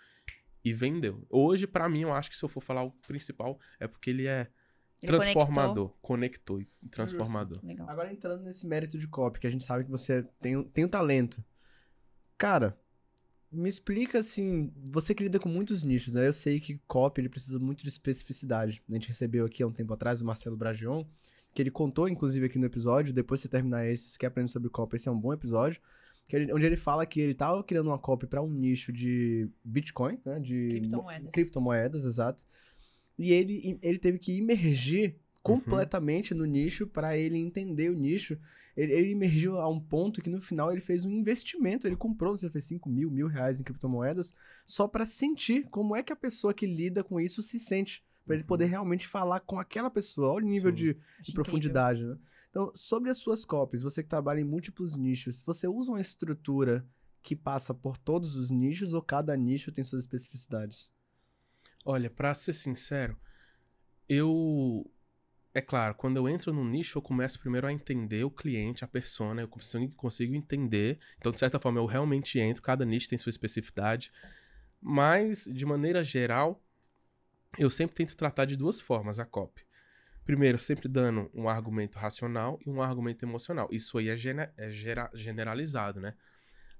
S2: e vendeu. Hoje, para mim, eu acho que se eu for falar o principal, é porque ele é ele transformador. Conectou. e transformador. Legal.
S3: Agora entrando nesse mérito de copy, que a gente sabe que você tem, tem um talento. Cara, me explica assim, você que lida com muitos nichos, né? Eu sei que copy ele precisa muito de especificidade. A gente recebeu aqui há um tempo atrás o Marcelo Bragion, que ele contou inclusive aqui no episódio, depois você terminar esse, se você quer aprender sobre copy, esse é um bom episódio, ele, onde ele fala que ele estava tá criando uma copy para um nicho de Bitcoin, né? De criptomoedas. criptomoedas, exato. E ele, ele teve que imergir uhum. completamente uhum. no nicho para ele entender o nicho. Ele, ele emergiu a um ponto que no final ele fez um investimento, ele comprou, não sei se 5 mil, mil reais em criptomoedas, só para sentir como é que a pessoa que lida com isso se sente, para ele poder uhum. realmente falar com aquela pessoa, olha o nível Sim. de, de profundidade. Né? Então, sobre as suas copies, você que trabalha em múltiplos nichos, você usa uma estrutura que passa por todos os nichos ou cada
S2: nicho tem suas especificidades? Olha, pra ser sincero, eu. É claro, quando eu entro num nicho, eu começo primeiro a entender o cliente, a persona, eu consigo, consigo entender. Então, de certa forma, eu realmente entro, cada nicho tem sua especificidade. Mas, de maneira geral, eu sempre tento tratar de duas formas a copy. Primeiro, sempre dando um argumento racional e um argumento emocional. Isso aí é, gene é gera generalizado, né?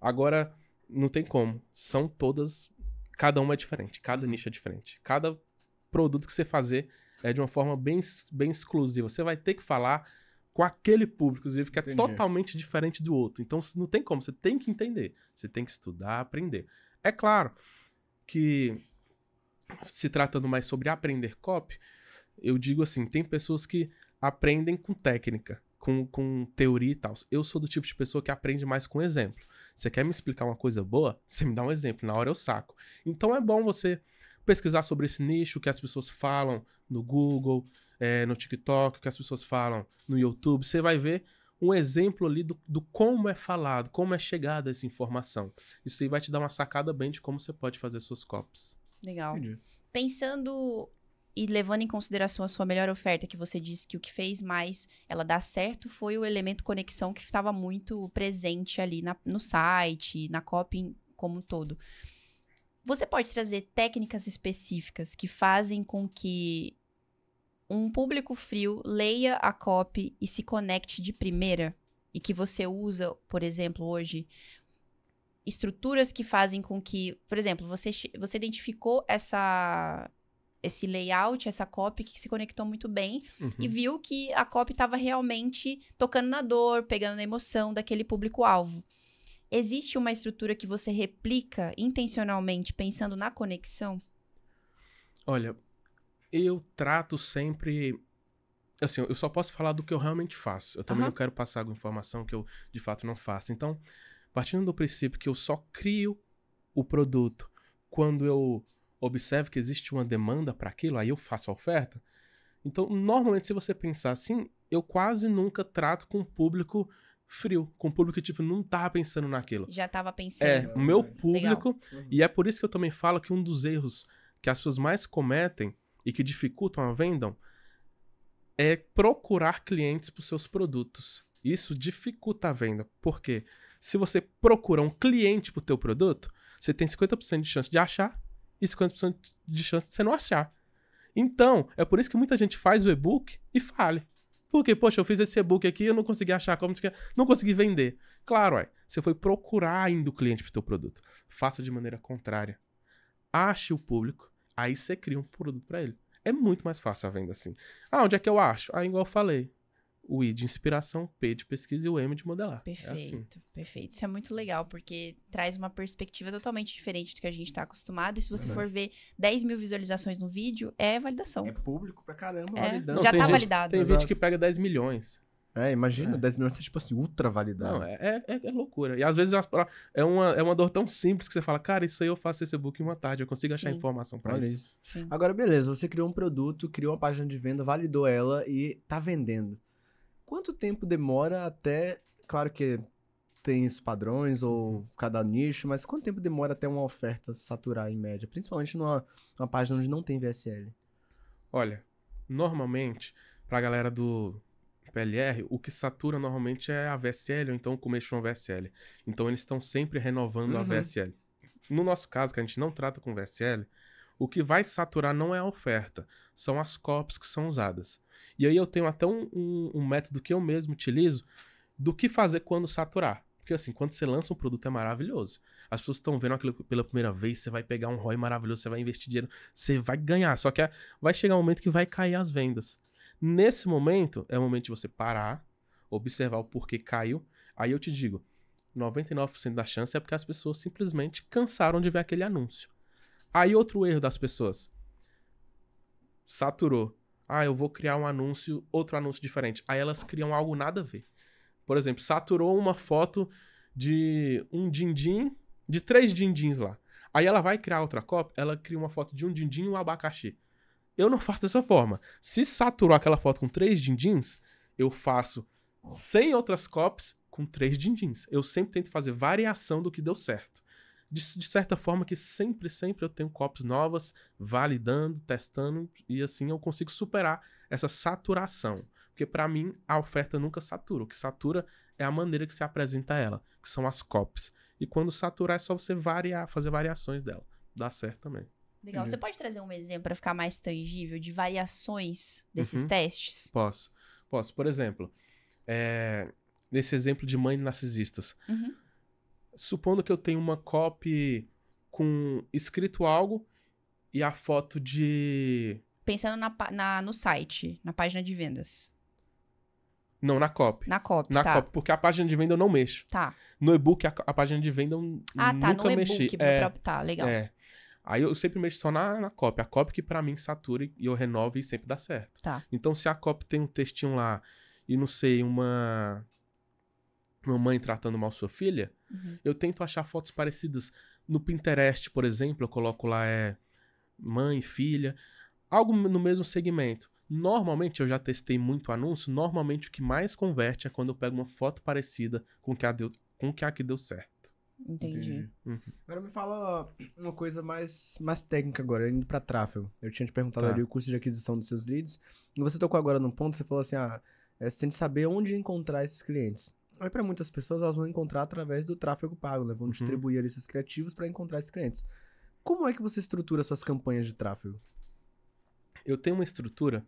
S2: Agora, não tem como. São todas cada uma é diferente, cada nicho é diferente. Cada produto que você fazer é de uma forma bem, bem exclusiva. Você vai ter que falar com aquele público, inclusive, que é Entendi. é totalmente diferente do outro. Então, não tem como, você tem que entender. Você tem que estudar, aprender. É claro que, se tratando mais sobre aprender copy, eu digo assim, tem pessoas que aprendem com técnica, com, com teoria e tal. Eu sou do tipo de pessoa que aprende mais com exemplo. Você quer me explicar uma coisa boa? Você me dá um exemplo, na hora eu saco. Então é bom você pesquisar sobre esse nicho que as pessoas falam no Google, é, no TikTok, que as pessoas falam no YouTube. Você vai ver um exemplo ali do, do, como é falado, como é chegada essa informação. Isso aí vai te dar uma sacada bem de como você pode fazer suas copies.
S1: Legal. Entendi. Pensando e levando em consideração a sua melhor oferta, que você disse que o que fez mais ela dar certo foi o elemento conexão que estava muito presente ali na, no site, na copy como um todo. Você pode trazer técnicas específicas que fazem com que um público frio leia a copy e se conecte de primeira? E que você usa, por exemplo, hoje, estruturas que fazem com que, por exemplo, você, você identificou essa esse layout, essa copy que se conectou muito bem uhum. e viu que a copy estava realmente tocando na dor, pegando na emoção daquele público-alvo. Existe uma estrutura que você replica intencionalmente pensando na conexão?
S2: Olha, eu trato sempre assim, eu só posso falar do que eu realmente faço. Eu também uhum. não quero passar alguma informação que eu de fato não faço. Então, partindo do princípio que eu só crio o produto quando eu observe que existe uma demanda para aquilo, aí eu faço a oferta. Então, normalmente, se você pensar assim, eu quase nunca trato com público frio, com público que, tipo, não tava pensando naquilo. Já
S1: tava pensando. É, o meu
S2: público, Legal. Uhum. e é por isso que eu também falo que um dos erros que as pessoas mais cometem e que dificultam a venda é procurar clientes para os seus produtos. Isso dificulta a venda, porque se você procura um cliente para o teu produto, você tem 50% de chance de achar e 50% de chance de você não achar. Então, é por isso que muita gente faz o e-book e fale. Porque, poxa, eu fiz esse e-book aqui, eu não consegui achar como é, não consegui vender. Claro, ué, você foi procurar ainda o cliente para o seu produto. Faça de maneira contrária. Ache o público, aí você cria um produto para ele. É muito mais fácil a venda assim. Ah, onde é que eu acho? Ah, igual eu falei o I de inspiração, P de pesquisa e o M de modelar.
S1: Perfeito, é assim. perfeito. Isso é muito legal, porque traz uma perspectiva totalmente diferente do que a gente está acostumado. E se você uhum. for ver 10 mil visualizações no vídeo, é validação. É público pra caramba, é. validando. Não, Já tá gente, validado. Tem Exato. vídeo que
S2: pega 10 milhões. É, imagina, é. 10 milhões é tipo assim, ultra validado. Não, é, é, é, é loucura. E às vezes é uma, é uma dor tão simples que você fala, cara, isso aí eu faço esse book em uma tarde, eu consigo Sim. achar informação pra Olha isso.
S3: isso. Agora, beleza, você criou um produto, criou uma página de venda, validou ela e tá vendendo quanto tempo demora até. Claro que tem os padrões ou uhum. cada nicho, mas quanto tempo demora até uma oferta
S2: saturar em média?
S3: Principalmente numa, numa página onde não tem VSL.
S2: Olha, normalmente, pra galera do PLR, o que satura normalmente é a VSL ou então o começo de uma VSL. Então eles estão sempre renovando uhum. a VSL. No nosso caso, que a gente não trata com VSL, o que vai saturar não é a oferta, são as copies que são usadas. E aí eu tenho até um, um, um método que eu mesmo utilizo do que fazer quando saturar. Porque assim, quando você lança um produto é maravilhoso. As pessoas estão vendo aquilo pela primeira vez, você vai pegar um ROI maravilhoso, você vai investir dinheiro, você vai ganhar. Só que é, vai chegar um momento que vai cair as vendas. Nesse momento, é o momento de você parar, observar o porquê caiu. Aí eu te digo, 99% da chance é porque as pessoas simplesmente cansaram de ver aquele anúncio. Aí outro erro das pessoas. Saturou. Ah, eu vou criar um anúncio, outro anúncio diferente. Aí elas criam algo nada a ver. Por exemplo, saturou uma foto de um din-din, de três din-dins lá. Aí ela vai criar outra cop. ela cria uma foto de um din-din e um abacaxi. Eu não faço dessa forma. Se saturou aquela foto com três din-dins, eu faço 100 outras cops com três din-dins. Eu sempre tento fazer variação do que deu certo de, de, certa forma que sempre, sempre eu tenho copos novas, validando, testando, e assim eu consigo superar essa saturação. Porque para mim a oferta nunca satura. O que satura é a maneira que se apresenta ela, que são as copies. E quando saturar é só você variar, fazer variações dela. Dá certo também. Legal. Uhum. Você
S1: pode trazer um exemplo para ficar mais tangível de variações desses uhum. testes?
S2: Posso. Posso. Por exemplo, é... nesse exemplo de mãe narcisistas. Uhum supondo que eu tenho uma copy com escrito algo e a foto de.
S1: Pensando na, na, no site, na página de vendas.
S2: Não, na copy. Na copy, Na tá. copy, porque a página de venda eu não mexo. Tá. No e-book, a, a página de venda eu ah, nunca mexi. Ah, tá, no e-book. É, próprio... Tá, legal. É. Aí eu sempre mexo só na, na copy. A copy que para mim satura e eu renovo e sempre dá certo. Tá. Então se a copy tem um textinho lá e não sei, uma uma mãe tratando mal sua filha, Uhum. Eu tento achar fotos parecidas. No Pinterest, por exemplo, eu coloco lá é mãe, filha, algo no mesmo segmento. Normalmente, eu já testei muito anúncio, normalmente o que mais converte é quando eu pego uma foto parecida com que a, deu, com que, a que deu certo.
S3: Entendi. Entendi. Uhum. Agora me fala uma coisa mais, mais técnica agora, indo para tráfego. Eu tinha te perguntado tá. ali o custo de aquisição dos seus leads. E você tocou agora num ponto, você falou assim, ah, é, você tem que saber onde encontrar esses clientes. Aí, para muitas pessoas, elas vão encontrar através do tráfego pago, né? Vão uhum. distribuir ali seus criativos para encontrar esses clientes. Como é que você estrutura suas campanhas de tráfego?
S2: Eu tenho uma estrutura,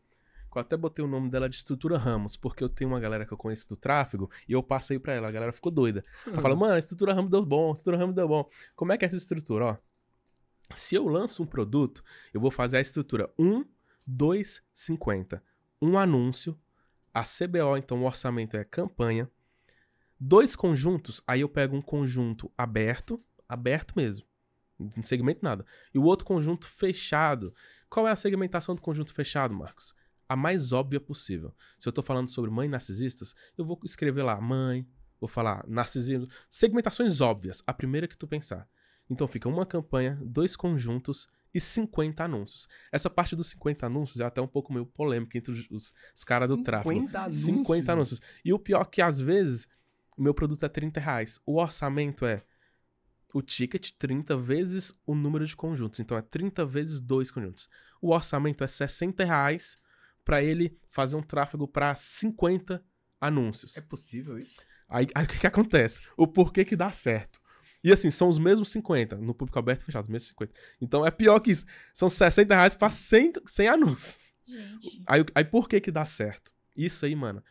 S2: que eu até botei o nome dela de Estrutura Ramos, porque eu tenho uma galera que eu conheço do tráfego e eu passei para ela, a galera ficou doida. Uhum. Ela fala, mano, Estrutura Ramos deu bom, Estrutura Ramos deu bom. Como é que é essa estrutura? Ó, se eu lanço um produto, eu vou fazer a estrutura 1, 2, 50. Um anúncio, a CBO, então o orçamento é campanha, Dois conjuntos, aí eu pego um conjunto aberto, aberto mesmo, não segmento nada, e o outro conjunto fechado. Qual é a segmentação do conjunto fechado, Marcos? A mais óbvia possível. Se eu estou falando sobre mãe narcisistas, eu vou escrever lá mãe, vou falar narcisismo, segmentações óbvias, a primeira que tu pensar. Então fica uma campanha, dois conjuntos e 50 anúncios. Essa parte dos 50 anúncios é até um pouco meio polêmica entre os, os caras do tráfego. Anúncios? 50 anúncios. E o pior é que às vezes meu produto é 30 reais. O orçamento é o ticket 30 vezes o número de conjuntos. Então é 30 vezes dois conjuntos. O orçamento é 60 reais para ele fazer um tráfego para 50 anúncios. É possível isso? Aí, aí o que, que, acontece? O porquê que dá certo. E assim, são os mesmos 50, no público aberto e fechado, os mesmos 50. Então é pior que isso. São 60 reais pra 100, 100 anúncios. Gente. Aí, aí por que que dá certo? Isso aí, mano.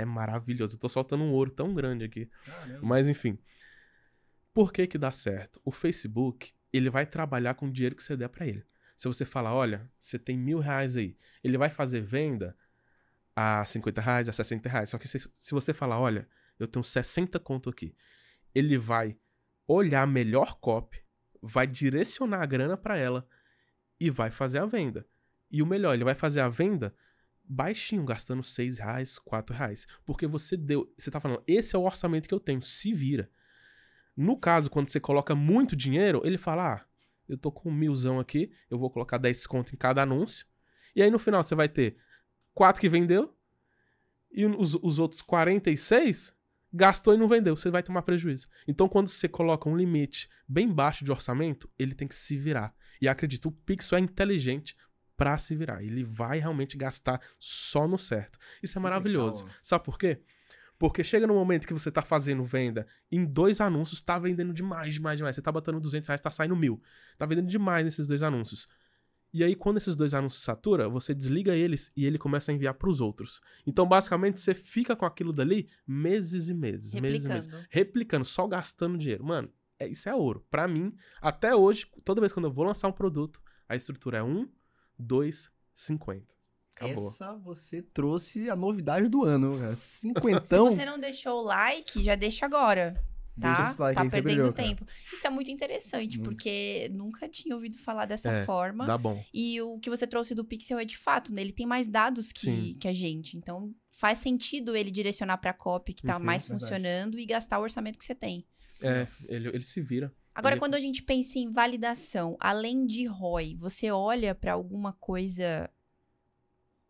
S2: É maravilhoso. Eu tô soltando um ouro tão grande aqui. Mas enfim. Por que que dá certo? O Facebook, ele vai trabalhar com o dinheiro que você der para ele. Se você falar, olha, você tem mil reais aí, ele vai fazer venda a 50 reais, a 60 reais. Só que se, se você falar, olha, eu tenho 60 conto aqui, ele vai olhar a melhor copy, vai direcionar a grana para ela e vai fazer a venda. E o melhor, ele vai fazer a venda baixinho, gastando 6 reais, 4 reais. Porque você deu. Você tá falando, esse é o orçamento que eu tenho, se vira. No caso, quando você coloca muito dinheiro, ele fala: ah, eu tô com um milzão aqui, eu vou colocar 10 conto em cada anúncio. E aí no final você vai ter 4 que vendeu, e os, os outros 46 gastou e não vendeu, você vai tomar prejuízo. Então, quando você coloca um limite bem baixo de orçamento, ele tem que se virar. E acredito, o Pixel é inteligente para se virar. Ele vai realmente gastar só no certo. Isso é maravilhoso. Sabe por quê? Porque chega no momento que você tá fazendo venda em dois anúncios, tá vendendo demais, demais, demais. Você tá botando 200 reais, tá saindo mil. Tá vendendo demais nesses dois anúncios. E aí, quando esses dois anúncios saturam, você desliga eles e ele começa a enviar para os outros. Então, basicamente, você fica com aquilo dali meses e meses, replicando. meses e meses. Replicando, só gastando dinheiro. Mano, é, isso é ouro. Para mim, até hoje, toda vez quando eu vou lançar um produto, a estrutura é um, 2,50. Acabou. Essa você trouxe a novidade do ano, cara. Cinquentão. Se você
S1: não deixou o like, já deixa agora. Tá? Deixa like, tá é perdendo brilhou, tempo. Cara. Isso é muito interessante, muito. porque nunca tinha ouvido falar dessa é, forma. Tá bom. E o que você trouxe do Pixel é de fato, né? Ele tem mais dados que, que a gente. Então faz sentido ele direcionar pra copy que tá uhum, mais verdade. funcionando e gastar o orçamento que você tem.
S2: É, ele, ele se vira. Agora, uhum. quando a
S1: gente pensa em validação, além de ROI, você olha para alguma coisa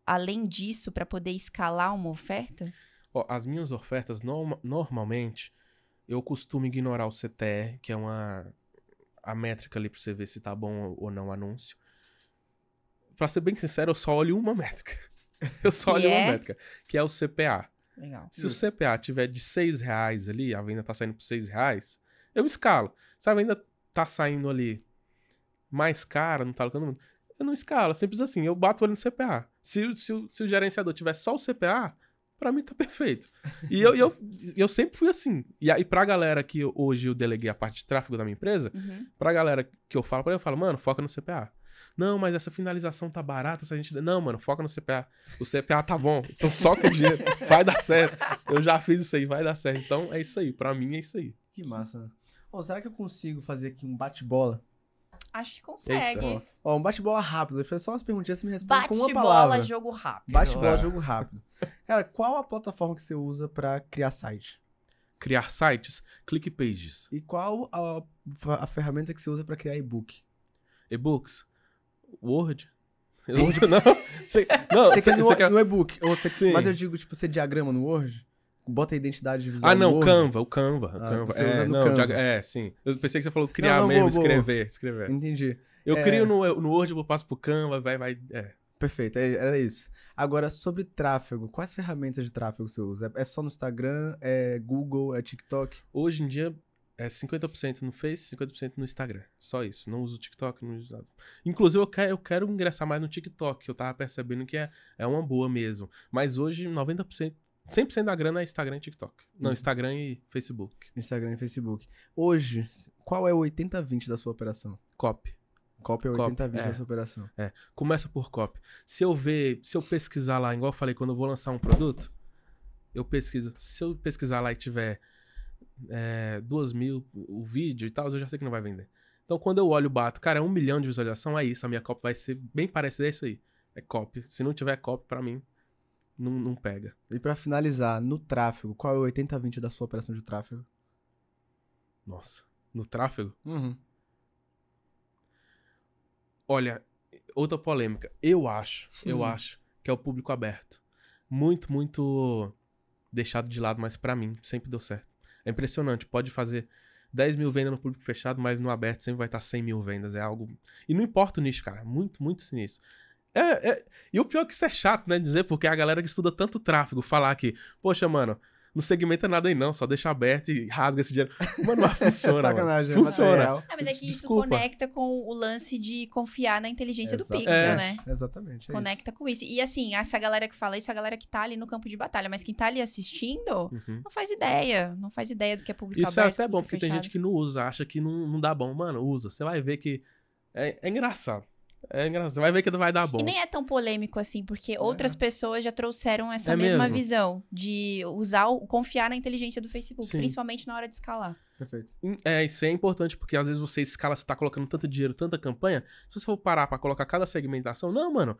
S1: além disso para poder escalar uma oferta?
S2: Oh, as minhas ofertas, no normalmente, eu costumo ignorar o CTR, que é uma a métrica ali para você ver se tá bom ou não o anúncio. Para ser bem sincero, eu só olho uma métrica. Eu só que olho é? uma métrica, que é o CPA.
S1: Legal. Se Isso.
S2: o CPA tiver de 6 reais ali, a venda tá saindo por 6 reais, eu escalo sabe, ainda tá saindo ali mais caro, não tá lucrando muito, eu não escalo, é simples assim, eu bato ele no CPA. Se, se, se o gerenciador tiver só o CPA, para mim tá perfeito. E eu, eu, eu sempre fui assim. E aí, pra galera que hoje eu deleguei a parte de tráfego da minha empresa, uhum. pra galera que eu falo pra eu falo, mano, foca no CPA. Não, mas essa finalização tá barata se a gente. Não, mano, foca no CPA. O CPA tá bom. Então com o dinheiro. vai dar certo. Eu já fiz isso aí, vai dar certo. Então é isso aí. Pra mim é isso aí. Que massa
S3: oh, será que eu consigo fazer aqui um bate-bola?
S1: Acho que consegue.
S3: Ó, um bate-bola rápido. Foi só umas perguntinhas, você me responde com uma palavra. Bate-bola, jogo rápido. Bate-bola, jogo rápido. Cara, qual a plataforma que você usa para criar site?
S2: Criar sites? ClickPages. E
S3: qual a, a ferramenta que você usa para criar e-book?
S2: E-books? Word? Word não. Você, não, você, você, no, quer... no
S3: e-book. Ou você, mas eu digo, tipo, você diagrama no Word? bota a identidade ah, visual. Ah, não, Word. Canva, o Canva. Ah, Canva. É, não, Canva. Já,
S2: é, sim. Eu pensei que você falou criar não, não, mesmo, boa, escrever, boa. escrever. Entendi. Eu é... crio no, no Word, eu passo pro Canva, vai, vai. É. Perfeito, é, era isso. Agora,
S3: sobre tráfego,
S2: quais ferramentas de
S3: tráfego você usa? É só no Instagram? É Google? É TikTok?
S2: Hoje em dia, é 50% no Face, 50% no Instagram. Só isso. Não uso TikTok, não uso nada. Inclusive, eu quero, eu quero ingressar mais no TikTok. Eu tava percebendo que é, é uma boa mesmo. Mas hoje, 90% 100% da grana é Instagram e TikTok. Não, uhum. Instagram e Facebook.
S3: Instagram e Facebook. Hoje, qual é o 80-20 da sua operação? Copy.
S2: Copy é 80-20 é. da sua operação. É. Começa por copy. Se eu ver, se eu pesquisar lá, igual eu falei, quando eu vou lançar um produto, eu pesquiso. Se eu pesquisar lá e tiver é, 2 mil o vídeo e tal, eu já sei que não vai vender. Então, quando eu olho, bato, cara, é um milhão de visualização, é isso. A minha COP vai ser bem parecida a é isso aí. É copy. Se não tiver copy, para mim,
S3: não, não pega. E para finalizar, no tráfego, qual é o 80-20 da sua operação de tráfego?
S2: Nossa, no tráfego? Uhum. Olha, outra polêmica. Eu acho, eu hum. acho que é o público aberto. Muito, muito deixado de lado, mas para mim sempre deu certo. É impressionante, pode fazer 10 mil vendas no público fechado, mas no aberto sempre vai estar 100 mil vendas. É algo. E não importa o nicho, cara. Muito, muito sinistro. É, é, E o pior é que isso é chato, né? Dizer, porque a galera que estuda tanto tráfego falar que, poxa, mano, não segmenta nada aí não, só deixa aberto e rasga esse dinheiro. Mano, mas é funciona. Sacanagem, mano. É funciona. É mas é que Desculpa. isso conecta
S1: com o lance de confiar na inteligência do pixel, é. né?
S2: Exatamente. É conecta
S1: isso. com isso. E assim, essa galera que fala isso é a galera que tá ali no campo de batalha, mas quem tá ali assistindo uhum. não faz ideia. Não faz ideia do que é público isso é aberto. Isso é até bom, porque fechado. tem gente que
S2: não usa, acha que não, não dá bom. Mano, usa. Você vai ver que é engraçado. É engraçado. Vai ver que não vai dar bom. E nem
S1: é tão polêmico assim, porque é. outras pessoas já trouxeram essa é mesma mesmo? visão de usar, confiar na inteligência do Facebook, Sim. principalmente na hora de escalar.
S2: Perfeito. É, isso é importante, porque às vezes você escala, você tá colocando tanto dinheiro, tanta campanha. Se você for parar pra colocar cada segmentação, não, mano,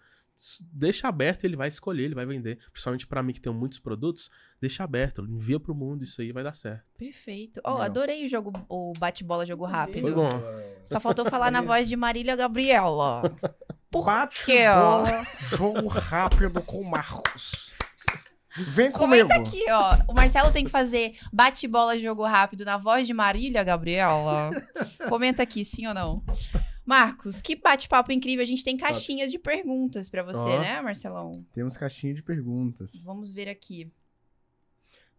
S2: deixa aberto, ele vai escolher, ele vai vender. Principalmente para mim que tenho muitos produtos, deixa aberto, envia pro mundo, isso aí vai dar certo.
S1: Perfeito. Oh, adorei o jogo, o bate-bola jogo rápido. Foi bom. Só faltou falar na voz de Marília Gabriela. Por quê? Jogo rápido com Marcos. Vem comigo. Comenta aqui, ó. O Marcelo tem que fazer bate-bola jogo rápido na voz de Marília Gabriela. Comenta aqui, sim ou não. Marcos, que bate-papo incrível. A gente tem caixinhas de perguntas para você, oh, né, Marcelão?
S3: Temos caixinha de perguntas.
S1: Vamos ver aqui.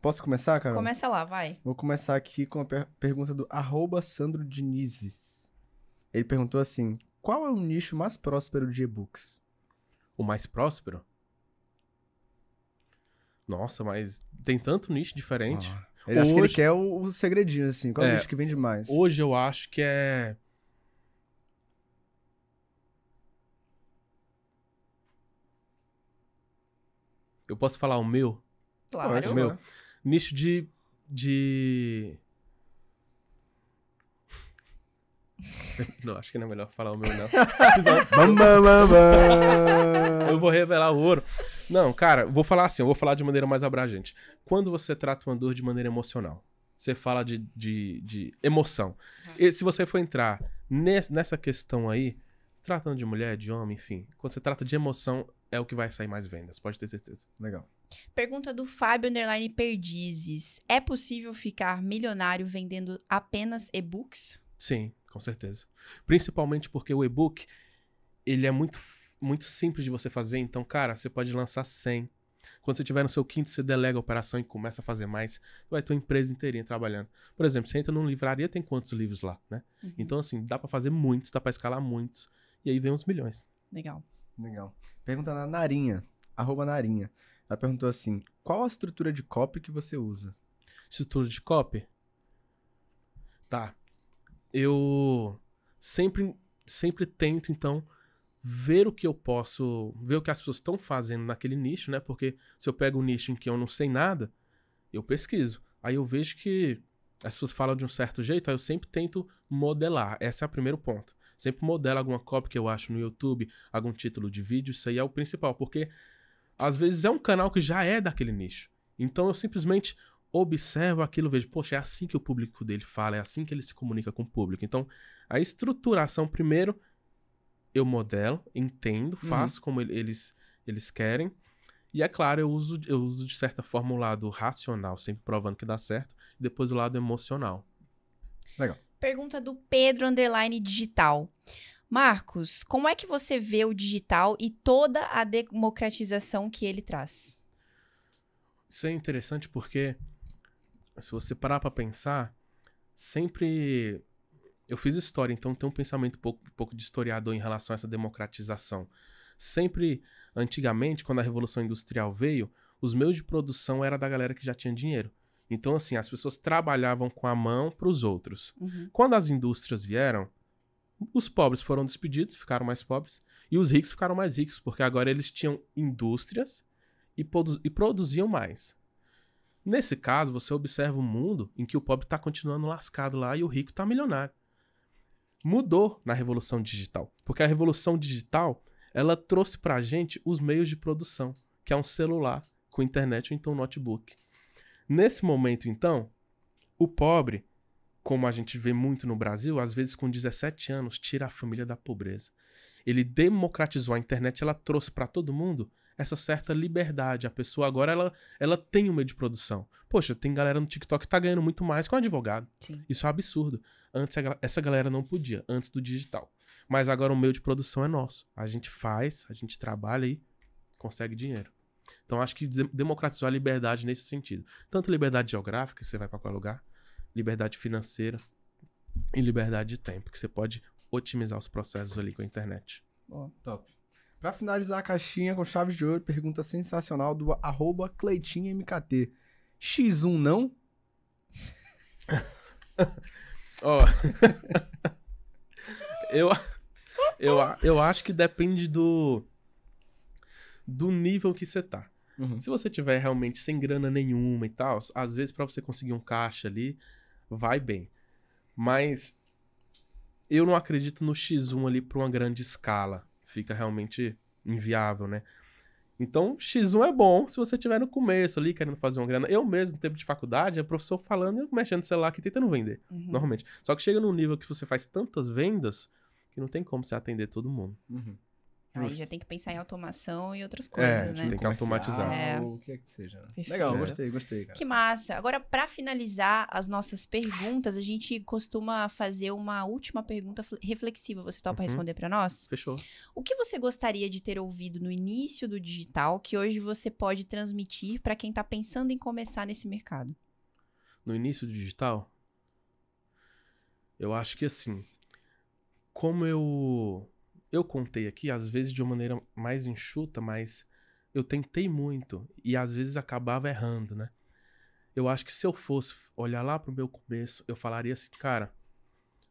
S3: Posso começar, cara? Começa lá, vai. Vou começar aqui com a per pergunta do arroba Sandro Dinizes. Ele perguntou assim, qual é o nicho mais próspero de e-books? O mais próspero?
S2: Nossa, mas tem tanto nicho diferente. Ah, ele Hoje... acha que ele quer
S3: o, o segredinho, assim. Qual é, o é, nicho que vende mais? Hoje
S2: eu acho que é Eu posso falar o meu? Claro. O meu. Nicho de. de... não, acho que não é melhor falar o meu, não. eu vou revelar o ouro. Não, cara, vou falar assim, eu vou falar de maneira mais abrangente. Quando você trata uma dor de maneira emocional, você fala de, de, de emoção. Uhum. E se você for entrar nessa questão aí, tratando de mulher, de homem, enfim, quando você trata de emoção, é o que vai sair mais vendas, pode ter certeza. Legal.
S1: Pergunta do Fábio Underline Perdizes. É possível ficar milionário vendendo apenas e-books?
S2: Sim, com certeza. Principalmente porque o e-book, ele é muito, muito simples de você fazer. Então, cara, você pode lançar 100. Quando você tiver no seu quinto, você delega a operação e começa a fazer mais. Vai ter uma empresa inteirinha trabalhando. Por exemplo, você entra numa livraria, tem quantos livros lá, né? Uhum. Então, assim, dá para fazer muitos, dá para escalar muitos. E aí vem uns milhões. Legal. Legal. Pergunta na Narinha, arroba
S3: Narinha. Ela perguntou assim, qual a estrutura de copy que você usa? Estrutura de copy?
S2: Tá. Eu sempre, sempre tento, então, ver o que eu posso, ver o que as pessoas estão fazendo naquele nicho, né? Porque se eu pego um nicho em que eu não sei nada, eu pesquiso. Aí eu vejo que as pessoas falam de um certo jeito, aí eu sempre tento modelar. Esse é o primeiro ponto. Sempre modela alguma cópia que eu acho no YouTube, algum título de vídeo, isso aí é o principal, porque às vezes é um canal que já é daquele nicho. Então eu simplesmente observo aquilo, vejo, poxa, é assim que o público dele fala, é assim que ele se comunica com o público. Então, a estruturação, primeiro, eu modelo, entendo, uhum. faço uhum. como eles, eles querem. E é claro, eu uso, eu uso de certa forma o lado racional, sempre provando que dá certo, e depois o lado emocional. Legal.
S1: Pergunta do Pedro Underline Digital. Marcos, como é que você vê o digital e toda a democratização que ele traz?
S2: Isso é interessante porque se você parar para pensar, sempre eu fiz história, então tem um pensamento um pouco, um pouco de historiador em relação a essa democratização. Sempre antigamente, quando a revolução industrial veio, os meios de produção era da galera que já tinha dinheiro. Então, assim, as pessoas trabalhavam com a mão para os outros. Uhum. Quando as indústrias vieram, os pobres foram despedidos, ficaram mais pobres, e os ricos ficaram mais ricos, porque agora eles tinham indústrias e, produ e produziam mais. Nesse caso, você observa um mundo em que o pobre está continuando lascado lá e o rico está milionário. Mudou na revolução digital, porque a revolução digital ela trouxe para a gente os meios de produção, que é um celular com internet ou então um notebook. Nesse momento, então, o pobre, como a gente vê muito no Brasil, às vezes com 17 anos, tira a família da pobreza. Ele democratizou a internet, ela trouxe para todo mundo essa certa liberdade. A pessoa agora ela, ela tem o um meio de produção. Poxa, tem galera no TikTok que tá ganhando muito mais que um advogado. Sim. Isso é um absurdo. Antes essa galera não podia, antes do digital. Mas agora o meio de produção é nosso. A gente faz, a gente trabalha e consegue dinheiro. Então acho que democratizou a liberdade nesse sentido. Tanto liberdade geográfica, que você vai para qualquer lugar, liberdade financeira e liberdade de tempo, que você pode otimizar os processos ali com a internet.
S3: Ó, oh, top. Para finalizar a caixinha com chaves de ouro, pergunta sensacional do arroba CleitinhoMKT. X1 não?
S2: Ó. oh. eu, eu, eu acho que depende do do nível que você tá. Uhum. Se você tiver realmente sem grana nenhuma e tal, às vezes para você conseguir um caixa ali, vai bem. Mas eu não acredito no X1 ali para uma grande escala. Fica realmente inviável, né? Então, X1 é bom se você estiver no começo ali, querendo fazer uma grana. Eu mesmo, no tempo de faculdade, é professor falando e mexendo no celular que tentando vender, uhum. normalmente. Só que chega num nível que você faz tantas vendas que não tem como você atender todo mundo. Uhum. Aí já
S1: tem que pensar em é. automação e outras é, coisas, é, né? Tem que automatizar.
S3: É. O que é que seja. Né? Perfeito. Legal, é. gostei,
S1: gostei. Cara. Que massa. Agora, para finalizar as nossas perguntas, a gente costuma fazer uma última pergunta reflexiva. Você topa uhum. responder para nós? Fechou. O que você gostaria de ter ouvido no início do digital que hoje você pode transmitir para quem está pensando em começar nesse mercado?
S2: No início do digital? Eu acho que assim, como eu eu contei aqui, às vezes de uma maneira mais enxuta, mas eu tentei muito e às vezes acabava errando, né? Eu acho que se eu fosse olhar lá pro meu começo, eu falaria assim, cara,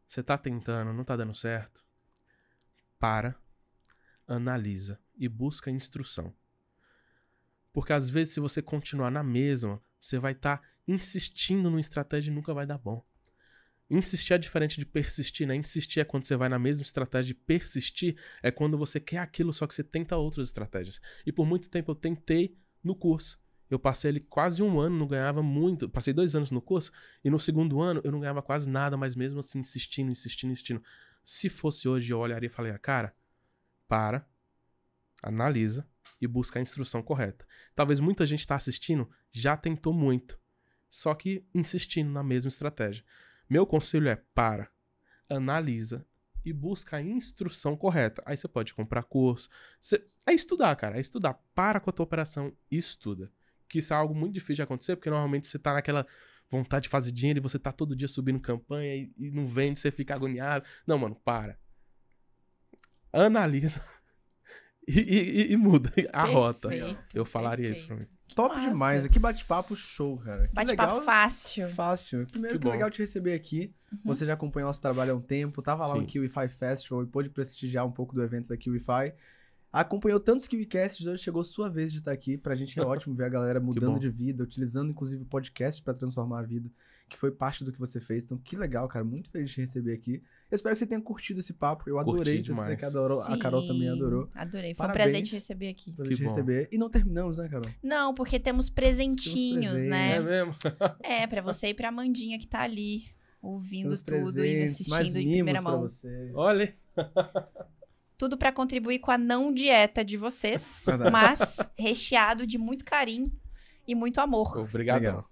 S2: você tá tentando, não tá dando certo. Para, analisa e busca instrução. Porque às vezes se você continuar na mesma, você vai estar tá insistindo numa estratégia e nunca vai dar bom. Insistir é diferente de persistir, né? Insistir é quando você vai na mesma estratégia, persistir é quando você quer aquilo, só que você tenta outras estratégias. E por muito tempo eu tentei no curso. Eu passei ele quase um ano, não ganhava muito. Passei dois anos no curso, e no segundo ano eu não ganhava quase nada, mas mesmo assim insistindo, insistindo, insistindo. Se fosse hoje, eu olharia e falaria, cara, para, analisa e busca a instrução correta. Talvez muita gente está assistindo já tentou muito, só que insistindo na mesma estratégia. Meu conselho é para, analisa e busca a instrução correta. Aí você pode comprar curso. Você... É estudar, cara. É estudar. Para com a tua operação e estuda. Que isso é algo muito difícil de acontecer, porque normalmente você tá naquela vontade de fazer dinheiro e você tá todo dia subindo campanha e, e não vende, você fica agoniado. Não, mano, para. Analisa e, e, e muda a Perfeito. rota. Eu falaria Perfeito. isso pra mim. Top demais. Que bate-papo show, cara. Bate-papo
S3: fácil. Fácil. Primeiro, que, que legal te receber aqui. Uhum. Você já acompanhou nosso trabalho há um tempo, tava lá Sim. no kiwi Festival e pôde prestigiar um pouco do evento da kiwi Acompanhou tantos KiwiCasts, hoje chegou sua vez de estar tá aqui. Pra gente é ótimo ver a galera mudando de vida, utilizando inclusive podcast para transformar a vida, que foi parte do que você fez. Então, que legal, cara. Muito feliz de receber aqui. Eu espero que você tenha curtido esse papo. Eu adorei. Demais. Que adorou, Sim, a Carol também adorou. Adorei. Foi Parabéns. um presente receber aqui. Presente que bom. receber. E não terminamos, né, Carol?
S1: Não, porque temos presentinhos, temos né? É mesmo? é, pra você e pra Mandinha que tá ali, ouvindo temos tudo e assistindo em primeira mão. Olha. tudo para contribuir com a não dieta de vocês, mas recheado de muito carinho e muito amor.
S2: Obrigado. Legal.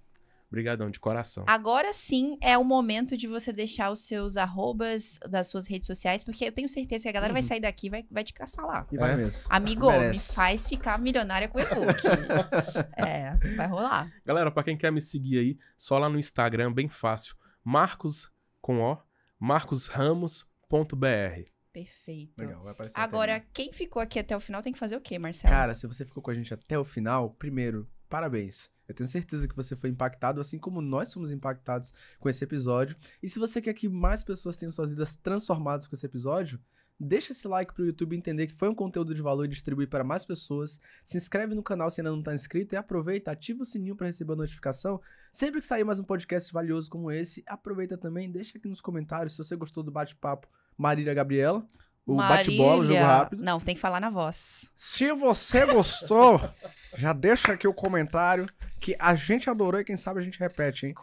S2: Obrigadão, de coração.
S1: Agora sim é o momento de você deixar os seus arrobas das suas redes sociais, porque eu tenho certeza que a galera uhum. vai sair daqui e vai, vai te caçar lá. E vai é. mesmo. Amigo, Merece. me faz ficar milionária com o e-book. é, vai rolar.
S2: Galera, pra quem quer me seguir aí, só lá no Instagram, bem fácil. Marcos, com O, marcosramos.br.
S1: Perfeito. Legal, Agora, quem ficou aqui até o final tem que fazer o quê, Marcelo? Cara,
S2: se você ficou com a gente até o final,
S3: primeiro, parabéns. Eu tenho certeza que você foi impactado, assim como nós fomos impactados com esse episódio. E se você quer que mais pessoas tenham suas vidas transformadas com esse episódio, deixa esse like para o YouTube entender que foi um conteúdo de valor e distribuir para mais pessoas. Se inscreve no canal se ainda não está inscrito e aproveita, ativa o sininho para receber a notificação. Sempre que sair mais um podcast valioso como esse, aproveita também, deixa aqui nos comentários se você gostou do bate-papo Marília Gabriela o bate-bola, jogo rápido.
S1: Não, tem que falar na voz.
S3: Se você gostou, já deixa aqui o comentário que a gente adorou e quem sabe a gente repete, hein?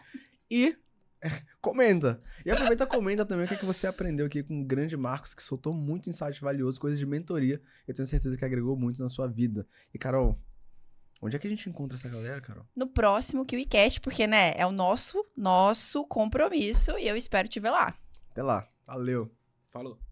S3: E é, comenta. E aproveita comenta também o que, que você aprendeu aqui com o grande Marcos, que soltou muito insight valioso, coisas de mentoria. Eu tenho certeza que agregou muito na sua vida. E, Carol, onde é que a gente encontra essa galera, Carol?
S1: No próximo QICast, porque, né, é o nosso, nosso compromisso e eu espero te ver lá.
S2: Até lá. Valeu. Falou.